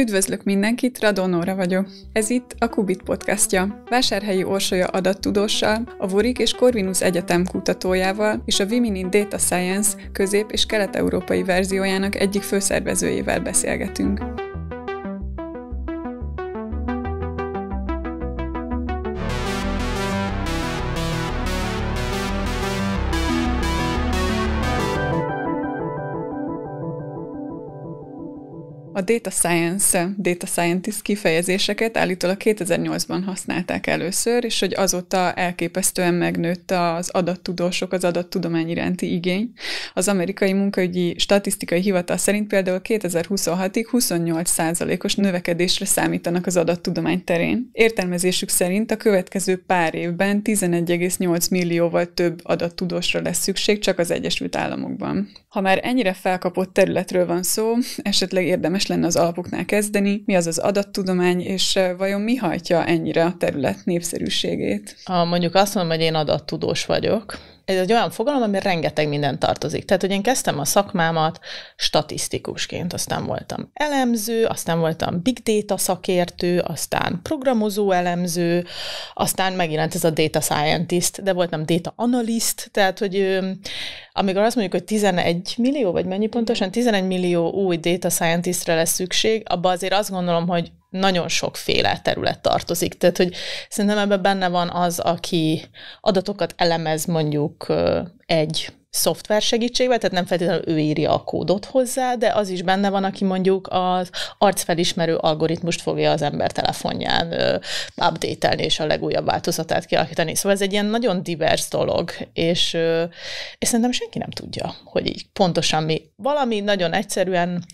Üdvözlök mindenkit, Radonóra vagyok. Ez itt a Kubit podcastja. Vásárhelyi Orsolya adattudóssal, a Vorik és Corvinus Egyetem kutatójával és a Women in Data Science közép- és kelet-európai verziójának egyik főszervezőjével beszélgetünk. a data science, data scientist kifejezéseket állítólag 2008-ban használták először, és hogy azóta elképesztően megnőtt az adattudósok, az adattudomány iránti igény. Az amerikai munkaügyi statisztikai hivatal szerint például 2026-ig 28%-os növekedésre számítanak az adattudomány terén. Értelmezésük szerint a következő pár évben 11,8 millióval több adattudósra lesz szükség csak az Egyesült Államokban. Ha már ennyire felkapott területről van szó, esetleg érdemes lenne kellene az alapoknál kezdeni, mi az az adattudomány, és vajon mi hajtja ennyire a terület népszerűségét? Ha mondjuk azt mondom, hogy én adattudós vagyok, ez egy olyan fogalom, ami rengeteg minden tartozik. Tehát, hogy én kezdtem a szakmámat statisztikusként, aztán voltam elemző, aztán voltam big data szakértő, aztán programozó elemző, aztán megjelent ez a data scientist, de voltam data analyst, tehát, hogy amikor azt mondjuk, hogy 11 millió, vagy mennyi pontosan, 11 millió új data scientistre lesz szükség, abban azért azt gondolom, hogy nagyon sokféle terület tartozik. Tehát, hogy szerintem ebben benne van az, aki adatokat elemez mondjuk egy szoftver segítségével, tehát nem feltétlenül ő írja a kódot hozzá, de az is benne van, aki mondjuk az arcfelismerő algoritmust fogja az ember telefonján update és a legújabb változatát kialakítani. Szóval ez egy ilyen nagyon divers dolog, és, és szerintem senki nem tudja, hogy így pontosan mi. Valami nagyon egyszerűen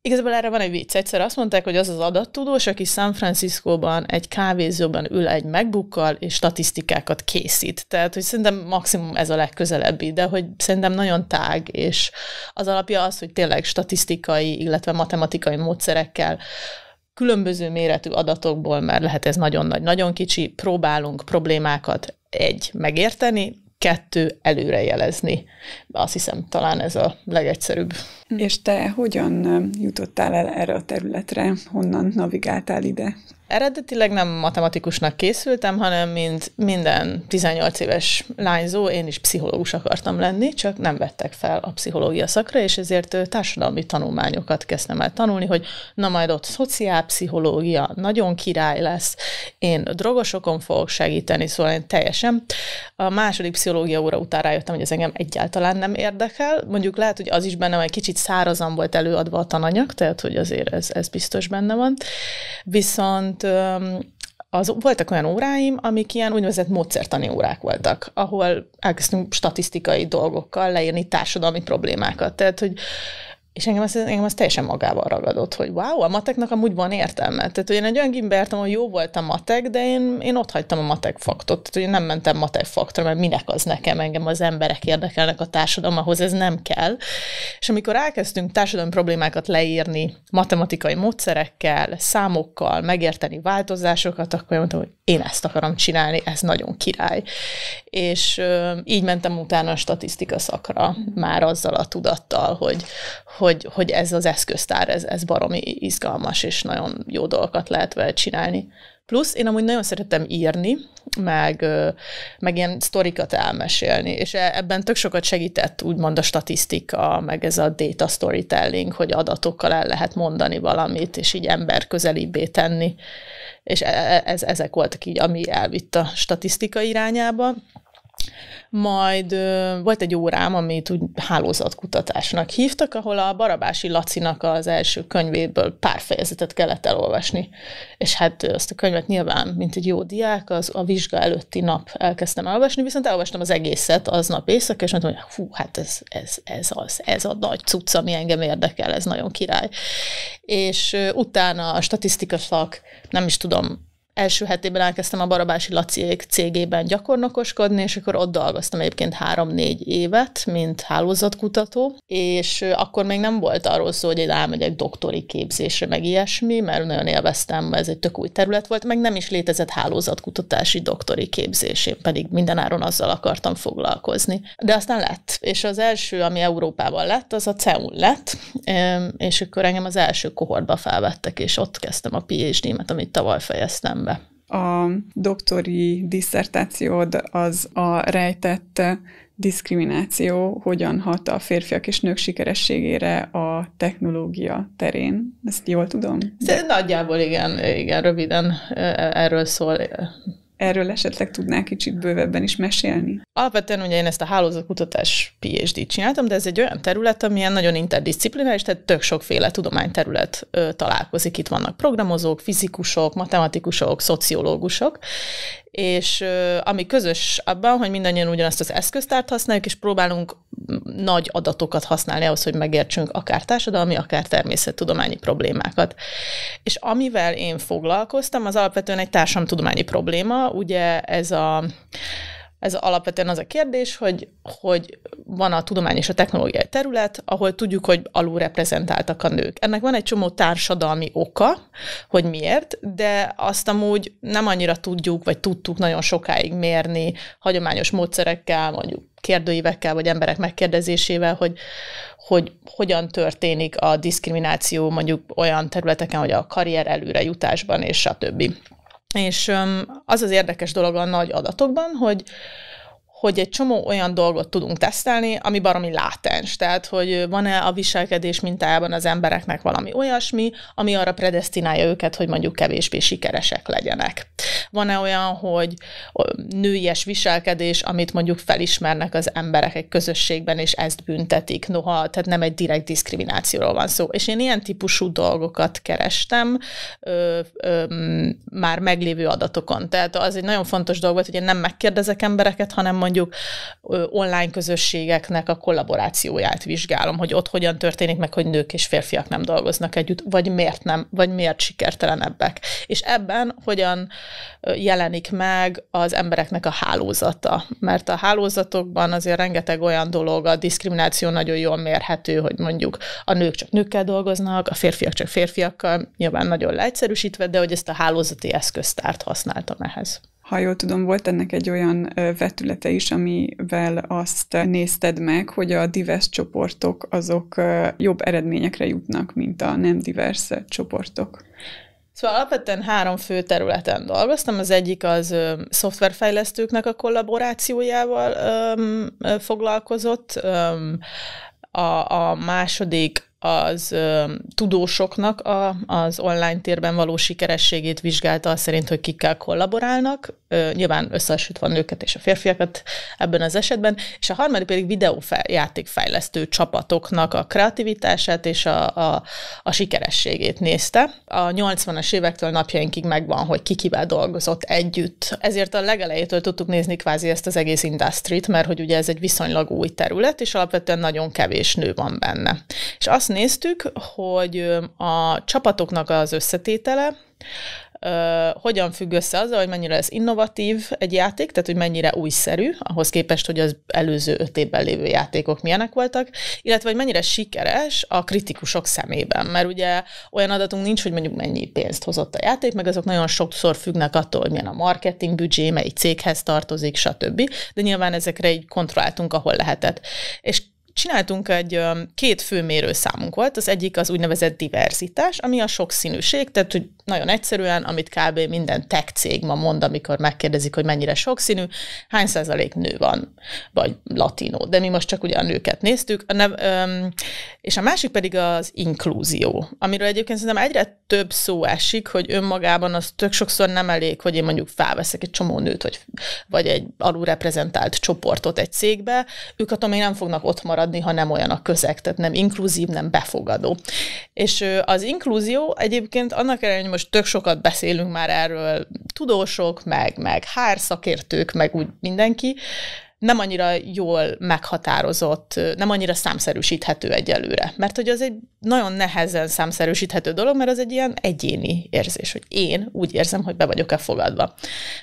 Igazából erre van egy vicc. Egyszer azt mondták, hogy az az adattudós, aki San Franciscóban egy kávézóban ül egy megbukkal, és statisztikákat készít. Tehát, hogy szerintem maximum ez a legközelebbi, de hogy szerintem nagyon tág, és az alapja az, hogy tényleg statisztikai, illetve matematikai módszerekkel különböző méretű adatokból, mert lehet ez nagyon nagy, nagyon kicsi, próbálunk problémákat egy megérteni, kettő előrejelezni. Azt hiszem, talán ez a legegyszerűbb. És te hogyan jutottál el erre a területre? Honnan navigáltál ide? Eredetileg nem matematikusnak készültem, hanem mint minden 18 éves lányzó, én is pszichológus akartam lenni, csak nem vettek fel a pszichológia szakra, és ezért társadalmi tanulmányokat kezdtem el tanulni, hogy na majd ott szociálpszichológia nagyon király lesz, én drogosokon fogok segíteni, szóval én teljesen. A második pszichológia óra után rájöttem, hogy ez engem egyáltalán nem érdekel. Mondjuk lehet, hogy az is bennem egy kicsit szárazan volt előadva a tananyag, tehát hogy azért ez, ez biztos benne van. Viszont egyébként az, voltak olyan óráim, amik ilyen úgynevezett módszertani órák voltak, ahol elkezdtünk statisztikai dolgokkal leírni társadalmi problémákat. Tehát, hogy és engem ez, engem ez teljesen magával ragadott, hogy wow, a mateknak amúgy van értelme. Tehát én egy olyan gimbertem, hogy jó volt a matek, de én, én ott hagytam a matek faktot. Tehát én nem mentem matek faktra, mert minek az nekem, engem az emberek érdekelnek a társadalomhoz, ez nem kell. És amikor elkezdtünk társadalmi problémákat leírni matematikai módszerekkel, számokkal, megérteni változásokat, akkor én mondtam, hogy én ezt akarom csinálni, ez nagyon király. És ö, így mentem utána a statisztika szakra, már azzal a tudattal, hogy, hogy hogy, hogy ez az eszköztár, ez, ez baromi izgalmas, és nagyon jó dolgokat lehet vele csinálni. Plusz én amúgy nagyon szeretem írni, meg, meg ilyen sztorikat elmesélni, és e, ebben tök sokat segített úgymond a statisztika, meg ez a data storytelling, hogy adatokkal el lehet mondani valamit, és így ember közelibbé tenni, és e, e, ez, ezek voltak így, ami elvitt a statisztika irányába. Majd ö, volt egy órám, amit úgy hálózatkutatásnak hívtak, ahol a Barabási Lacinak az első könyvéből pár fejezetet kellett elolvasni. És hát azt a könyvet nyilván, mint egy jó diák, az a vizsga előtti nap elkezdtem elolvasni, viszont elolvastam az egészet aznap éjszaka, és mondtam, hogy hú, hát ez, ez, ez az, ez a nagy cucc, ami engem érdekel, ez nagyon király. És ö, utána a statisztika szak, nem is tudom, első hetében elkezdtem a Barabási laciék cégében gyakornokoskodni, és akkor ott dolgoztam egyébként három-négy évet, mint hálózatkutató, és akkor még nem volt arról szó, hogy én elmegyek doktori képzésre, meg ilyesmi, mert nagyon élveztem, ez egy tök új terület volt, meg nem is létezett hálózatkutatási doktori képzés, én pedig mindenáron azzal akartam foglalkozni. De aztán lett, és az első, ami Európában lett, az a CEU lett, és akkor engem az első kohortba felvettek, és ott kezdtem a PhD-met, amit tavaly fejeztem figyelembe. A doktori diszertációd az a rejtett diszkrimináció hogyan hat a férfiak és nők sikerességére a technológia terén. Ezt jól tudom? De... Nagyjából igen, igen, röviden e- erről szól Erről esetleg tudnál kicsit bővebben is mesélni? Alapvetően ugye én ezt a hálózatkutatás PhD-t csináltam, de ez egy olyan terület, ami ilyen nagyon interdisziplináris, tehát tök sokféle tudományterület ö, találkozik. Itt vannak programozók, fizikusok, matematikusok, szociológusok, és ami közös abban, hogy mindannyian ugyanazt az eszköztárt használjuk, és próbálunk nagy adatokat használni ahhoz, hogy megértsünk akár társadalmi, akár természettudományi problémákat. És amivel én foglalkoztam, az alapvetően egy társadalomtudományi probléma, ugye ez a ez alapvetően az a kérdés, hogy, hogy van a tudomány és a technológiai terület, ahol tudjuk, hogy alulreprezentáltak a nők. Ennek van egy csomó társadalmi oka, hogy miért, de azt amúgy nem annyira tudjuk, vagy tudtuk nagyon sokáig mérni hagyományos módszerekkel, mondjuk kérdőívekkel, vagy emberek megkérdezésével, hogy, hogy hogyan történik a diszkrimináció mondjuk olyan területeken, hogy a karrier előre jutásban, és stb. És az az érdekes dolog a nagy adatokban, hogy hogy egy csomó olyan dolgot tudunk tesztelni, ami baromi látens. Tehát, hogy van-e a viselkedés mintájában az embereknek valami olyasmi, ami arra predestinálja őket, hogy mondjuk kevésbé sikeresek legyenek. Van-e olyan, hogy nőies viselkedés, amit mondjuk felismernek az emberek egy közösségben, és ezt büntetik, noha, tehát nem egy direkt diszkriminációról van szó. És én ilyen típusú dolgokat kerestem ö, ö, már meglévő adatokon. Tehát az egy nagyon fontos dolog volt, hogy én nem megkérdezek embereket, hanem mondjuk online közösségeknek a kollaborációját vizsgálom, hogy ott hogyan történik meg, hogy nők és férfiak nem dolgoznak együtt, vagy miért nem, vagy miért sikertelenebbek. És ebben hogyan jelenik meg az embereknek a hálózata. Mert a hálózatokban azért rengeteg olyan dolog, a diszkrimináció nagyon jól mérhető, hogy mondjuk a nők csak nőkkel dolgoznak, a férfiak csak férfiakkal, nyilván nagyon leegyszerűsítve, de hogy ezt a hálózati eszköztárt használtam ehhez ha jól tudom, volt ennek egy olyan vetülete is, amivel azt nézted meg, hogy a divers csoportok azok jobb eredményekre jutnak, mint a nem divers csoportok. Szóval alapvetően három fő területen dolgoztam. Az egyik az ö, szoftverfejlesztőknek a kollaborációjával ö, ö, foglalkozott, ö, a, a második az ö, tudósoknak a, az online térben való sikerességét vizsgálta, azt szerint, hogy kikkel kollaborálnak, nyilván összehasonlítva a nőket és a férfiakat ebben az esetben, és a harmadik pedig videójátékfejlesztő csapatoknak a kreativitását és a, a, a sikerességét nézte. A 80-as évektől napjainkig megvan, hogy ki kivel dolgozott együtt. Ezért a legelejétől tudtuk nézni kvázi ezt az egész industrit, mert hogy ugye ez egy viszonylag új terület, és alapvetően nagyon kevés nő van benne. És azt néztük, hogy a csapatoknak az összetétele, hogyan függ össze azzal, hogy mennyire lesz innovatív egy játék, tehát hogy mennyire újszerű, ahhoz képest, hogy az előző öt évben lévő játékok milyenek voltak, illetve hogy mennyire sikeres a kritikusok szemében, mert ugye olyan adatunk nincs, hogy mondjuk mennyi pénzt hozott a játék, meg azok nagyon sokszor függnek attól, hogy milyen a marketing büdzsé, melyik céghez tartozik, stb. De nyilván ezekre így kontrolláltunk, ahol lehetett. És csináltunk egy két fő mérőszámunk volt, az egyik az úgynevezett diverzitás, ami a sokszínűség, tehát hogy nagyon egyszerűen, amit kb. minden tech cég ma mond, amikor megkérdezik, hogy mennyire sokszínű, hány százalék nő van, vagy latinó, de mi most csak ugye a nőket néztük, a nev, öm, és a másik pedig az inkluzió, amiről egyébként szerintem egyre több szó esik, hogy önmagában az tök sokszor nem elég, hogy én mondjuk felveszek egy csomó nőt, vagy, vagy egy alulreprezentált csoportot egy cégbe, ők attól még nem fognak ott maradni, maradni, ha nem olyan a közeg, tehát nem inkluzív, nem befogadó. És az inkluzió egyébként annak ellenére, hogy most tök sokat beszélünk már erről, tudósok, meg, meg hárszakértők, meg úgy mindenki, nem annyira jól meghatározott, nem annyira számszerűsíthető egyelőre. Mert hogy az egy nagyon nehezen számszerűsíthető dolog, mert az egy ilyen egyéni érzés, hogy én úgy érzem, hogy be vagyok-e fogadva.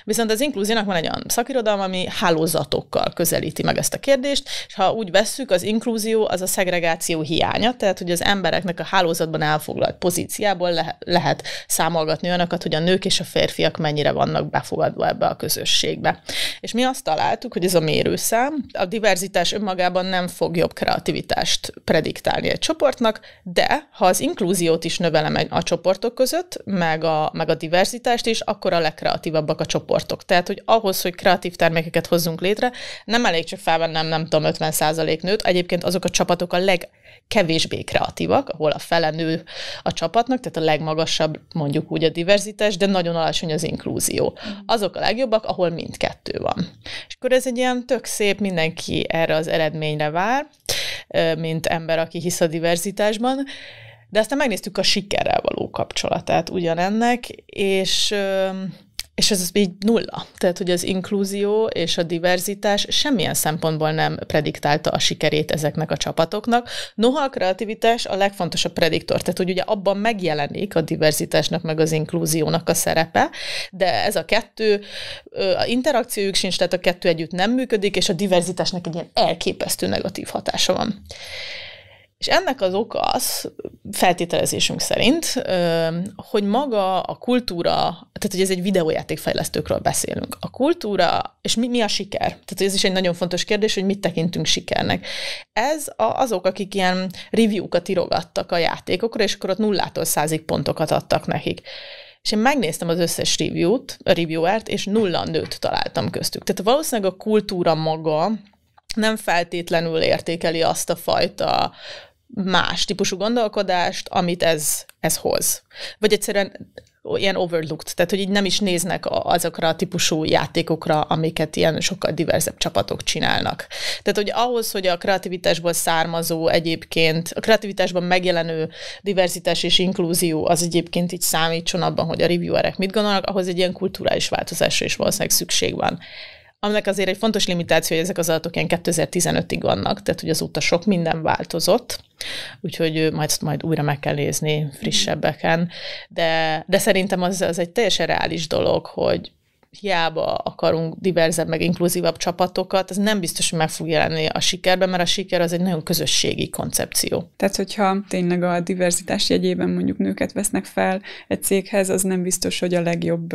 Viszont az inkluziónak van egy olyan szakirodalma, ami hálózatokkal közelíti meg ezt a kérdést, és ha úgy vesszük, az inkluzió az a szegregáció hiánya, tehát hogy az embereknek a hálózatban elfoglalt pozíciából le- lehet számolgatni olyanokat, hogy a nők és a férfiak mennyire vannak befogadva ebbe a közösségbe. És mi azt találtuk, hogy ez a mér mérőszám. A diverzitás önmagában nem fog jobb kreativitást prediktálni egy csoportnak, de ha az inkluziót is növelem a csoportok között, meg a, meg a diverzitást is, akkor a legkreatívabbak a csoportok. Tehát, hogy ahhoz, hogy kreatív termékeket hozzunk létre, nem elég csak felvennem, nem tudom, 50% nőt. Egyébként azok a csapatok a leg kevésbé kreatívak, ahol a fele nő a csapatnak, tehát a legmagasabb mondjuk úgy a diverzitás, de nagyon alacsony az inklúzió. Mm. Azok a legjobbak, ahol mindkettő van. És akkor ez egy ilyen tök szép, mindenki erre az eredményre vár, mint ember, aki hisz a diverzitásban, de aztán megnéztük a sikerrel való kapcsolatát ugyanennek, és és ez így nulla. Tehát, hogy az inkluzió és a diverzitás semmilyen szempontból nem prediktálta a sikerét ezeknek a csapatoknak. Noha a kreativitás a legfontosabb prediktor, tehát, hogy ugye abban megjelenik a diverzitásnak meg az inkluziónak a szerepe, de ez a kettő, a interakciójuk sincs, tehát a kettő együtt nem működik, és a diverzitásnak egy ilyen elképesztő negatív hatása van. És ennek az oka az, feltételezésünk szerint, hogy maga a kultúra, tehát hogy ez egy videójátékfejlesztőkről beszélünk. A kultúra, és mi, mi a siker? Tehát ez is egy nagyon fontos kérdés, hogy mit tekintünk sikernek. Ez a, azok, akik ilyen review-kat írogattak a játékokra, és akkor ott nullától százig pontokat adtak nekik. És én megnéztem az összes review-t, a reviewert, és nulla nőt találtam köztük. Tehát valószínűleg a kultúra maga, nem feltétlenül értékeli azt a fajta más típusú gondolkodást, amit ez, ez hoz. Vagy egyszerűen ilyen overlooked, tehát hogy így nem is néznek azokra a típusú játékokra, amiket ilyen sokkal diverzebb csapatok csinálnak. Tehát, hogy ahhoz, hogy a kreativitásból származó egyébként, a kreativitásban megjelenő diverzitás és inkluzió az egyébként így számítson abban, hogy a reviewerek mit gondolnak, ahhoz egy ilyen kulturális változásra is valószínűleg szükség van aminek azért egy fontos limitáció, hogy ezek az adatok ilyen 2015-ig vannak, tehát hogy azóta sok minden változott, úgyhogy majd, majd újra meg kell nézni frissebbeken, de, de szerintem az, az egy teljesen reális dolog, hogy hiába akarunk diverzebb, meg inkluzívabb csapatokat, ez nem biztos, hogy meg fog jelenni a sikerben, mert a siker az egy nagyon közösségi koncepció. Tehát, hogyha tényleg a diverzitás jegyében mondjuk nőket vesznek fel egy céghez, az nem biztos, hogy a legjobb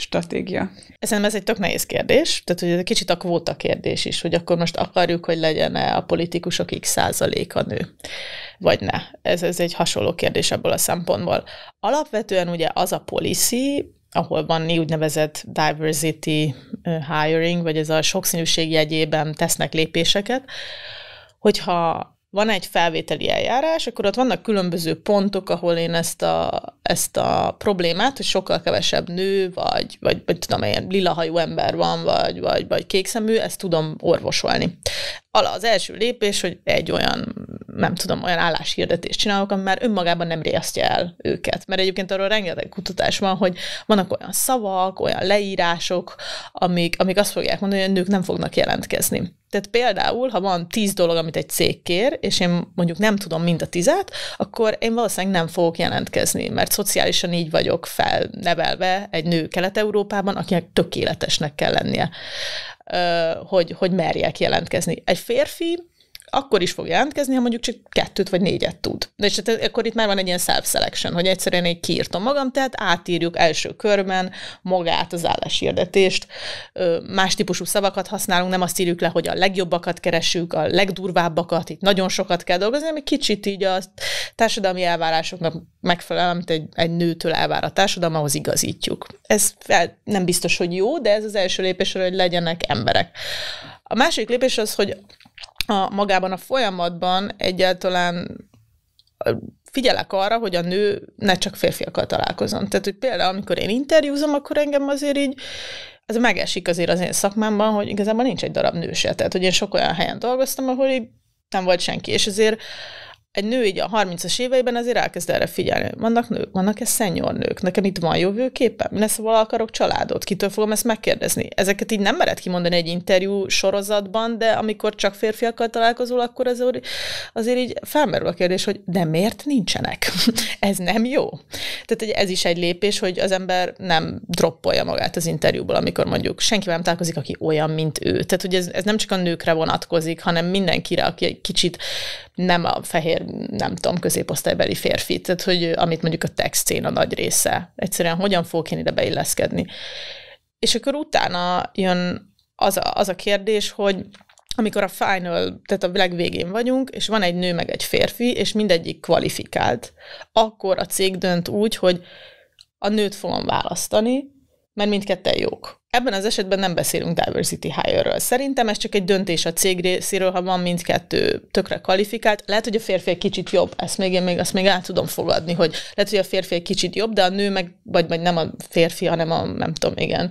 stratégia? Szerintem ez egy tök nehéz kérdés, tehát hogy egy kicsit a kvóta kérdés is, hogy akkor most akarjuk, hogy legyen-e a politikusok x százaléka nő, vagy ne. Ez, ez egy hasonló kérdés ebből a szempontból. Alapvetően ugye az a policy, ahol van úgynevezett diversity hiring, vagy ez a sokszínűség jegyében tesznek lépéseket, hogyha van egy felvételi eljárás, akkor ott vannak különböző pontok, ahol én ezt a, ezt a problémát, hogy sokkal kevesebb nő, vagy, vagy, vagy tudom, ilyen lilahajú ember van, vagy, vagy, vagy kékszemű, ezt tudom orvosolni ala az első lépés, hogy egy olyan, nem tudom, olyan álláshirdetést csinálok, ami már önmagában nem riasztja el őket. Mert egyébként arról rengeteg kutatás van, hogy vannak olyan szavak, olyan leírások, amik, amik azt fogják mondani, hogy a nők nem fognak jelentkezni. Tehát például, ha van tíz dolog, amit egy cég kér, és én mondjuk nem tudom mind a tizet, akkor én valószínűleg nem fogok jelentkezni, mert szociálisan így vagyok felnevelve egy nő Kelet-Európában, akinek tökéletesnek kell lennie hogy, hogy merjek jelentkezni. Egy férfi akkor is fog jelentkezni, ha mondjuk csak kettőt vagy négyet tud. De és tehát e- akkor itt már van egy ilyen self-selection, hogy egyszerűen én kiírtam magam, tehát átírjuk első körben magát az álláshirdetést, más típusú szavakat használunk, nem azt írjuk le, hogy a legjobbakat keresünk, a legdurvábbakat, itt nagyon sokat kell dolgozni, ami kicsit így a társadalmi elvárásoknak megfelel, amit egy, egy nőtől elvár a társadalom, ahhoz igazítjuk. Ez fel, nem biztos, hogy jó, de ez az első lépés, hogy legyenek emberek. A másik lépés az, hogy a, magában a folyamatban egyáltalán figyelek arra, hogy a nő ne csak férfiakkal találkozom. Tehát, hogy például, amikor én interjúzom, akkor engem azért így ez megesik azért az én szakmámban, hogy igazából nincs egy darab nőse. Tehát, hogy én sok olyan helyen dolgoztam, ahol így nem volt senki, és azért egy nő így a 30-as éveiben azért elkezd erre figyelni. Vannak nők, vannak-e szenyor nők? Nekem itt van képe. Mi lesz, valakarok akarok családot? Kitől fogom ezt megkérdezni? Ezeket így nem mered kimondani egy interjú sorozatban, de amikor csak férfiakkal találkozol, akkor az azért így felmerül a kérdés, hogy de miért nincsenek? ez nem jó. Tehát ez is egy lépés, hogy az ember nem droppolja magát az interjúból, amikor mondjuk senki nem találkozik, aki olyan, mint ő. Tehát, hogy ez, ez nem csak a nőkre vonatkozik, hanem mindenkire, aki egy kicsit nem a fehér nem tudom, középosztálybeli férfi, tehát hogy amit mondjuk a text a nagy része. Egyszerűen hogyan fogok én ide beilleszkedni? És akkor utána jön az a, az a kérdés, hogy amikor a final, tehát a világ végén vagyunk, és van egy nő meg egy férfi, és mindegyik kvalifikált, akkor a cég dönt úgy, hogy a nőt fogom választani, mert mindketten jók. Ebben az esetben nem beszélünk diversity hire-ről. Szerintem ez csak egy döntés a cég részéről, ha van mindkettő tökre kvalifikált. Lehet, hogy a férfi egy kicsit jobb, ezt még én még, azt még el tudom fogadni, hogy lehet, hogy a férfi egy kicsit jobb, de a nő meg, vagy, vagy nem a férfi, hanem a, nem tudom, igen,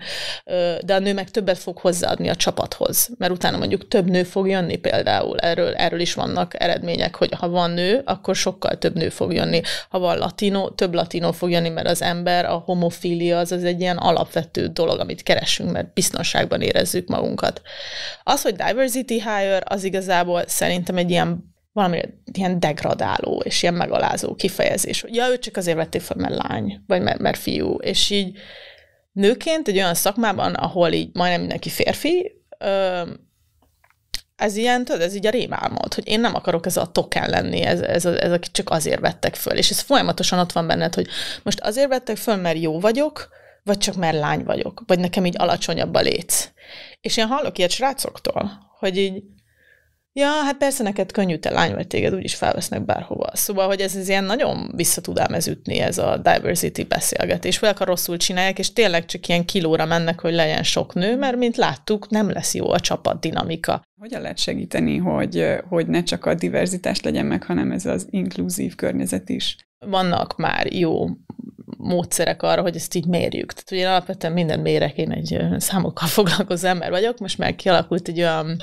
de a nő meg többet fog hozzáadni a csapathoz, mert utána mondjuk több nő fog jönni például. Erről, erről is vannak eredmények, hogy ha van nő, akkor sokkal több nő fog jönni. Ha van latino, több latino fog jönni, mert az ember, a homofília az, az egy ilyen alapvető dolog, amit keres keresünk, mert biztonságban érezzük magunkat. Az, hogy diversity hire, az igazából szerintem egy ilyen valami ilyen degradáló és ilyen megalázó kifejezés, hogy ja, ő csak azért vették fel, mert lány, vagy mert, mert fiú, és így nőként egy olyan szakmában, ahol így majdnem mindenki férfi, ez ilyen, tudod, ez így a rémálmod, hogy én nem akarok ez a token lenni, ez, ez, ez, ez akit csak azért vettek föl. És ez folyamatosan ott van benned, hogy most azért vettek föl, mert jó vagyok, vagy csak mert lány vagyok, vagy nekem így alacsonyabb a léc. És én hallok ilyet srácoktól, hogy így, ja, hát persze neked könnyű, te lány vagy téged, úgyis felvesznek bárhova. Szóval, hogy ez, ez ilyen nagyon vissza tud elmezütni ez a diversity beszélgetés, vagy akar rosszul csinálják, és tényleg csak ilyen kilóra mennek, hogy legyen sok nő, mert mint láttuk, nem lesz jó a csapat dinamika. Hogyan lehet segíteni, hogy, hogy ne csak a diverzitás legyen meg, hanem ez az inkluzív környezet is? Vannak már jó módszerek arra, hogy ezt így mérjük. Tehát ugye alapvetően minden mérek, én egy számokkal foglalkozó ember vagyok, most már kialakult egy olyan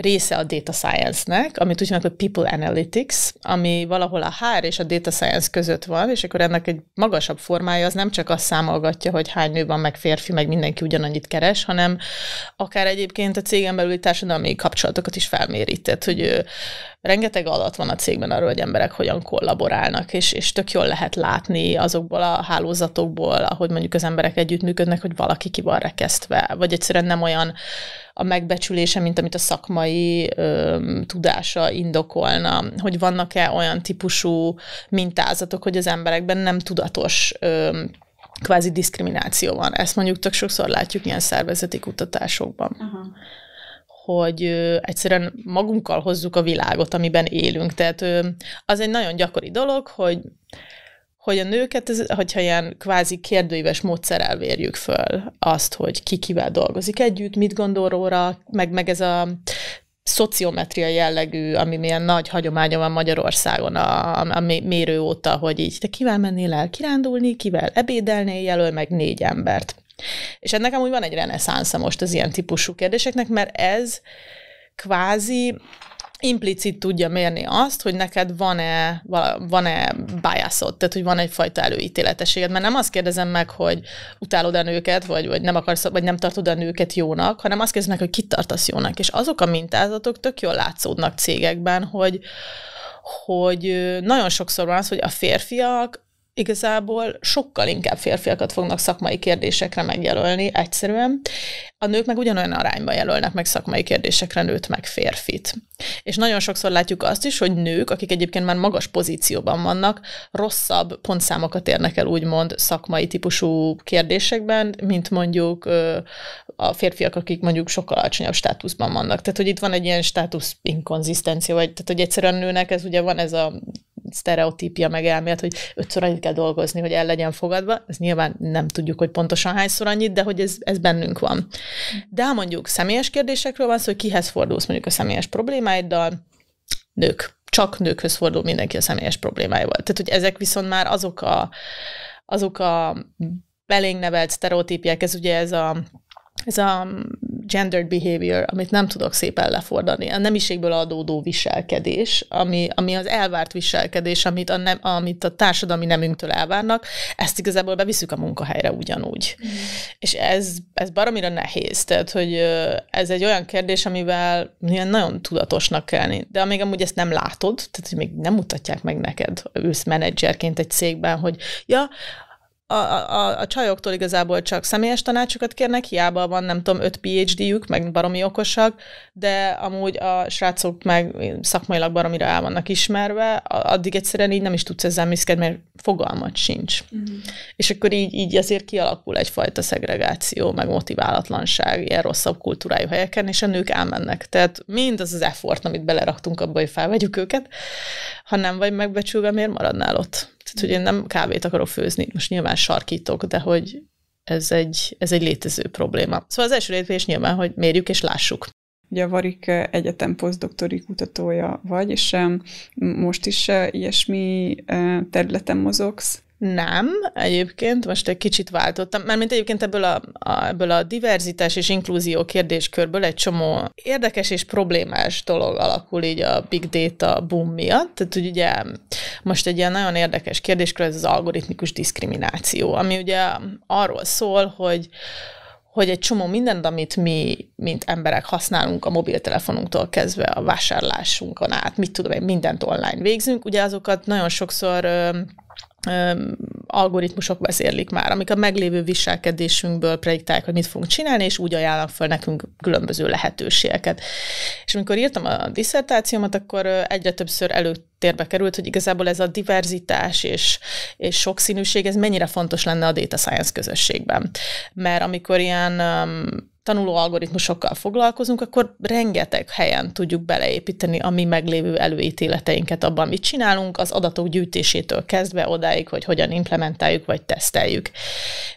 része a data science-nek, amit úgy hívnak, hogy people analytics, ami valahol a HR és a data science között van, és akkor ennek egy magasabb formája az nem csak azt számolgatja, hogy hány nő van, meg férfi, meg mindenki ugyanannyit keres, hanem akár egyébként a cégen belüli társadalmi kapcsolatokat is felmérített, hogy rengeteg adat van a cégben arról, hogy emberek hogyan kollaborálnak, és, és tök jól lehet látni azokból a hálózatokból, ahogy mondjuk az emberek együttműködnek, hogy valaki ki van rekesztve, vagy egyszerűen nem olyan a megbecsülése, mint amit a szakmai ö, tudása indokolna, hogy vannak-e olyan típusú mintázatok, hogy az emberekben nem tudatos ö, kvázi diszkrimináció van. Ezt mondjuk tök sokszor látjuk ilyen szervezeti kutatásokban. Aha hogy egyszerűen magunkkal hozzuk a világot, amiben élünk. Tehát az egy nagyon gyakori dolog, hogy hogy a nőket, ez, hogyha ilyen kvázi kérdőíves módszerrel vérjük föl azt, hogy ki kivel dolgozik együtt, mit gondol róla, meg, meg ez a szociometria jellegű, ami milyen nagy hagyománya van Magyarországon a, a mérő óta, hogy így te kivel mennél el kirándulni, kivel ebédelnél, jelöl meg négy embert. És ennek amúgy van egy reneszánsza most az ilyen típusú kérdéseknek, mert ez kvázi implicit tudja mérni azt, hogy neked van-e, van-e bájászod, tehát hogy van egyfajta előítéletességed. mert nem azt kérdezem meg, hogy utálod a nőket, vagy, vagy nem akarsz, vagy nem tartod a nőket jónak, hanem azt kérdezem meg, hogy kit tartasz jónak, és azok a mintázatok tök jól látszódnak cégekben, hogy, hogy nagyon sokszor van az, hogy a férfiak igazából sokkal inkább férfiakat fognak szakmai kérdésekre megjelölni egyszerűen. A nők meg ugyanolyan arányban jelölnek meg szakmai kérdésekre nőt meg férfit. És nagyon sokszor látjuk azt is, hogy nők, akik egyébként már magas pozícióban vannak, rosszabb pontszámokat érnek el úgymond szakmai típusú kérdésekben, mint mondjuk a férfiak, akik mondjuk sokkal alacsonyabb státuszban vannak. Tehát, hogy itt van egy ilyen státusz inkonzisztencia, vagy tehát, hogy egyszerűen nőnek ez ugye van ez a sztereotípia meg elmélet, hogy ötször annyit kell dolgozni, hogy el legyen fogadva. Ez nyilván nem tudjuk, hogy pontosan hányszor annyit, de hogy ez, ez bennünk van. De ha mondjuk személyes kérdésekről van szó, hogy kihez fordulsz mondjuk a személyes problémáiddal, nők. Csak nőkhöz fordul mindenki a személyes problémáival. Tehát, hogy ezek viszont már azok a, azok a belénk nevelt sztereotípiek, ez ugye ez a ez a gendered behavior, amit nem tudok szépen lefordani, a nemiségből adódó viselkedés, ami, ami az elvárt viselkedés, amit a, nem, amit a társadalmi nemünktől elvárnak, ezt igazából beviszük a munkahelyre ugyanúgy. Mm. És ez, ez baromira nehéz, tehát hogy ez egy olyan kérdés, amivel nagyon tudatosnak kell lenni, de amíg amúgy ezt nem látod, tehát hogy még nem mutatják meg neked, ősz menedzserként egy cégben, hogy ja, a, a, a csajoktól igazából csak személyes tanácsokat kérnek, hiába van, nem tudom, öt PhD-jük, meg baromi okosak, de amúgy a srácok meg szakmailag baromira el vannak ismerve, addig egyszerűen így nem is tudsz ezzel miszkedni, mert fogalmat sincs. Mm. hmm És akkor így, így azért kialakul egyfajta szegregáció, meg motiválatlanság ilyen rosszabb kultúrájú helyeken, és a nők elmennek. Tehát mind az az effort, amit beleraktunk abba, hogy felvegyük őket, ha nem vagy megbecsülve, miért maradnál ott? Tehát, hogy én nem kávét akarok főzni, most nyilván sarkítok, de hogy ez egy, ez egy létező probléma. Szóval az első lépés nyilván, hogy mérjük és lássuk. Ugye a Varik eh, Egyetem posztdoktori kutatója vagy, és most is eh, ilyesmi eh, területen mozogsz, nem, egyébként most egy kicsit váltottam, mert mint egyébként ebből a, a, ebből a diverzitás és inkluzió kérdéskörből egy csomó érdekes és problémás dolog alakul így a big data boom miatt. Tehát hogy ugye most egy ilyen nagyon érdekes kérdéskör ez az algoritmikus diszkrimináció, ami ugye arról szól, hogy hogy egy csomó mindent, amit mi, mint emberek használunk a mobiltelefonunktól kezdve a vásárlásunkon át, mit tudom én, mindent online végzünk, ugye azokat nagyon sokszor algoritmusok vezérlik már, amik a meglévő viselkedésünkből prediktálják, hogy mit fogunk csinálni, és úgy ajánlanak fel nekünk különböző lehetőségeket. És amikor írtam a diszertációmat, akkor egyre többször előtérbe került, hogy igazából ez a diverzitás és, és sokszínűség, ez mennyire fontos lenne a data science közösségben. Mert amikor ilyen tanuló algoritmusokkal foglalkozunk, akkor rengeteg helyen tudjuk beleépíteni a mi meglévő előítéleteinket abban, mit csinálunk, az adatok gyűjtésétől kezdve odáig, hogy hogyan implementáljuk vagy teszteljük.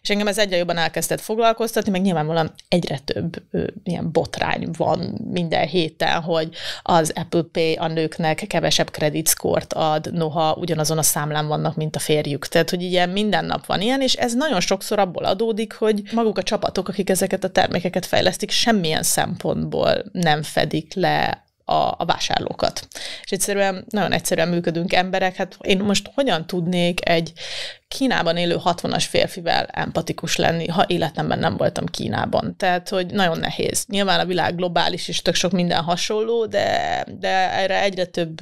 És engem ez egyre jobban elkezdett foglalkoztatni, meg nyilvánvalóan egyre több ö, ilyen botrány van minden héten, hogy az Apple Pay a nőknek kevesebb kreditszkort ad, noha ugyanazon a számlán vannak, mint a férjük. Tehát, hogy ilyen minden nap van ilyen, és ez nagyon sokszor abból adódik, hogy maguk a csapatok, akik ezeket a termékeket termékeket fejlesztik, semmilyen szempontból nem fedik le a, a vásárlókat. És egyszerűen, nagyon egyszerűen működünk emberek, hát én most hogyan tudnék egy Kínában élő 60-as férfivel empatikus lenni, ha életemben nem voltam Kínában. Tehát, hogy nagyon nehéz. Nyilván a világ globális, és tök sok minden hasonló, de, de erre egyre több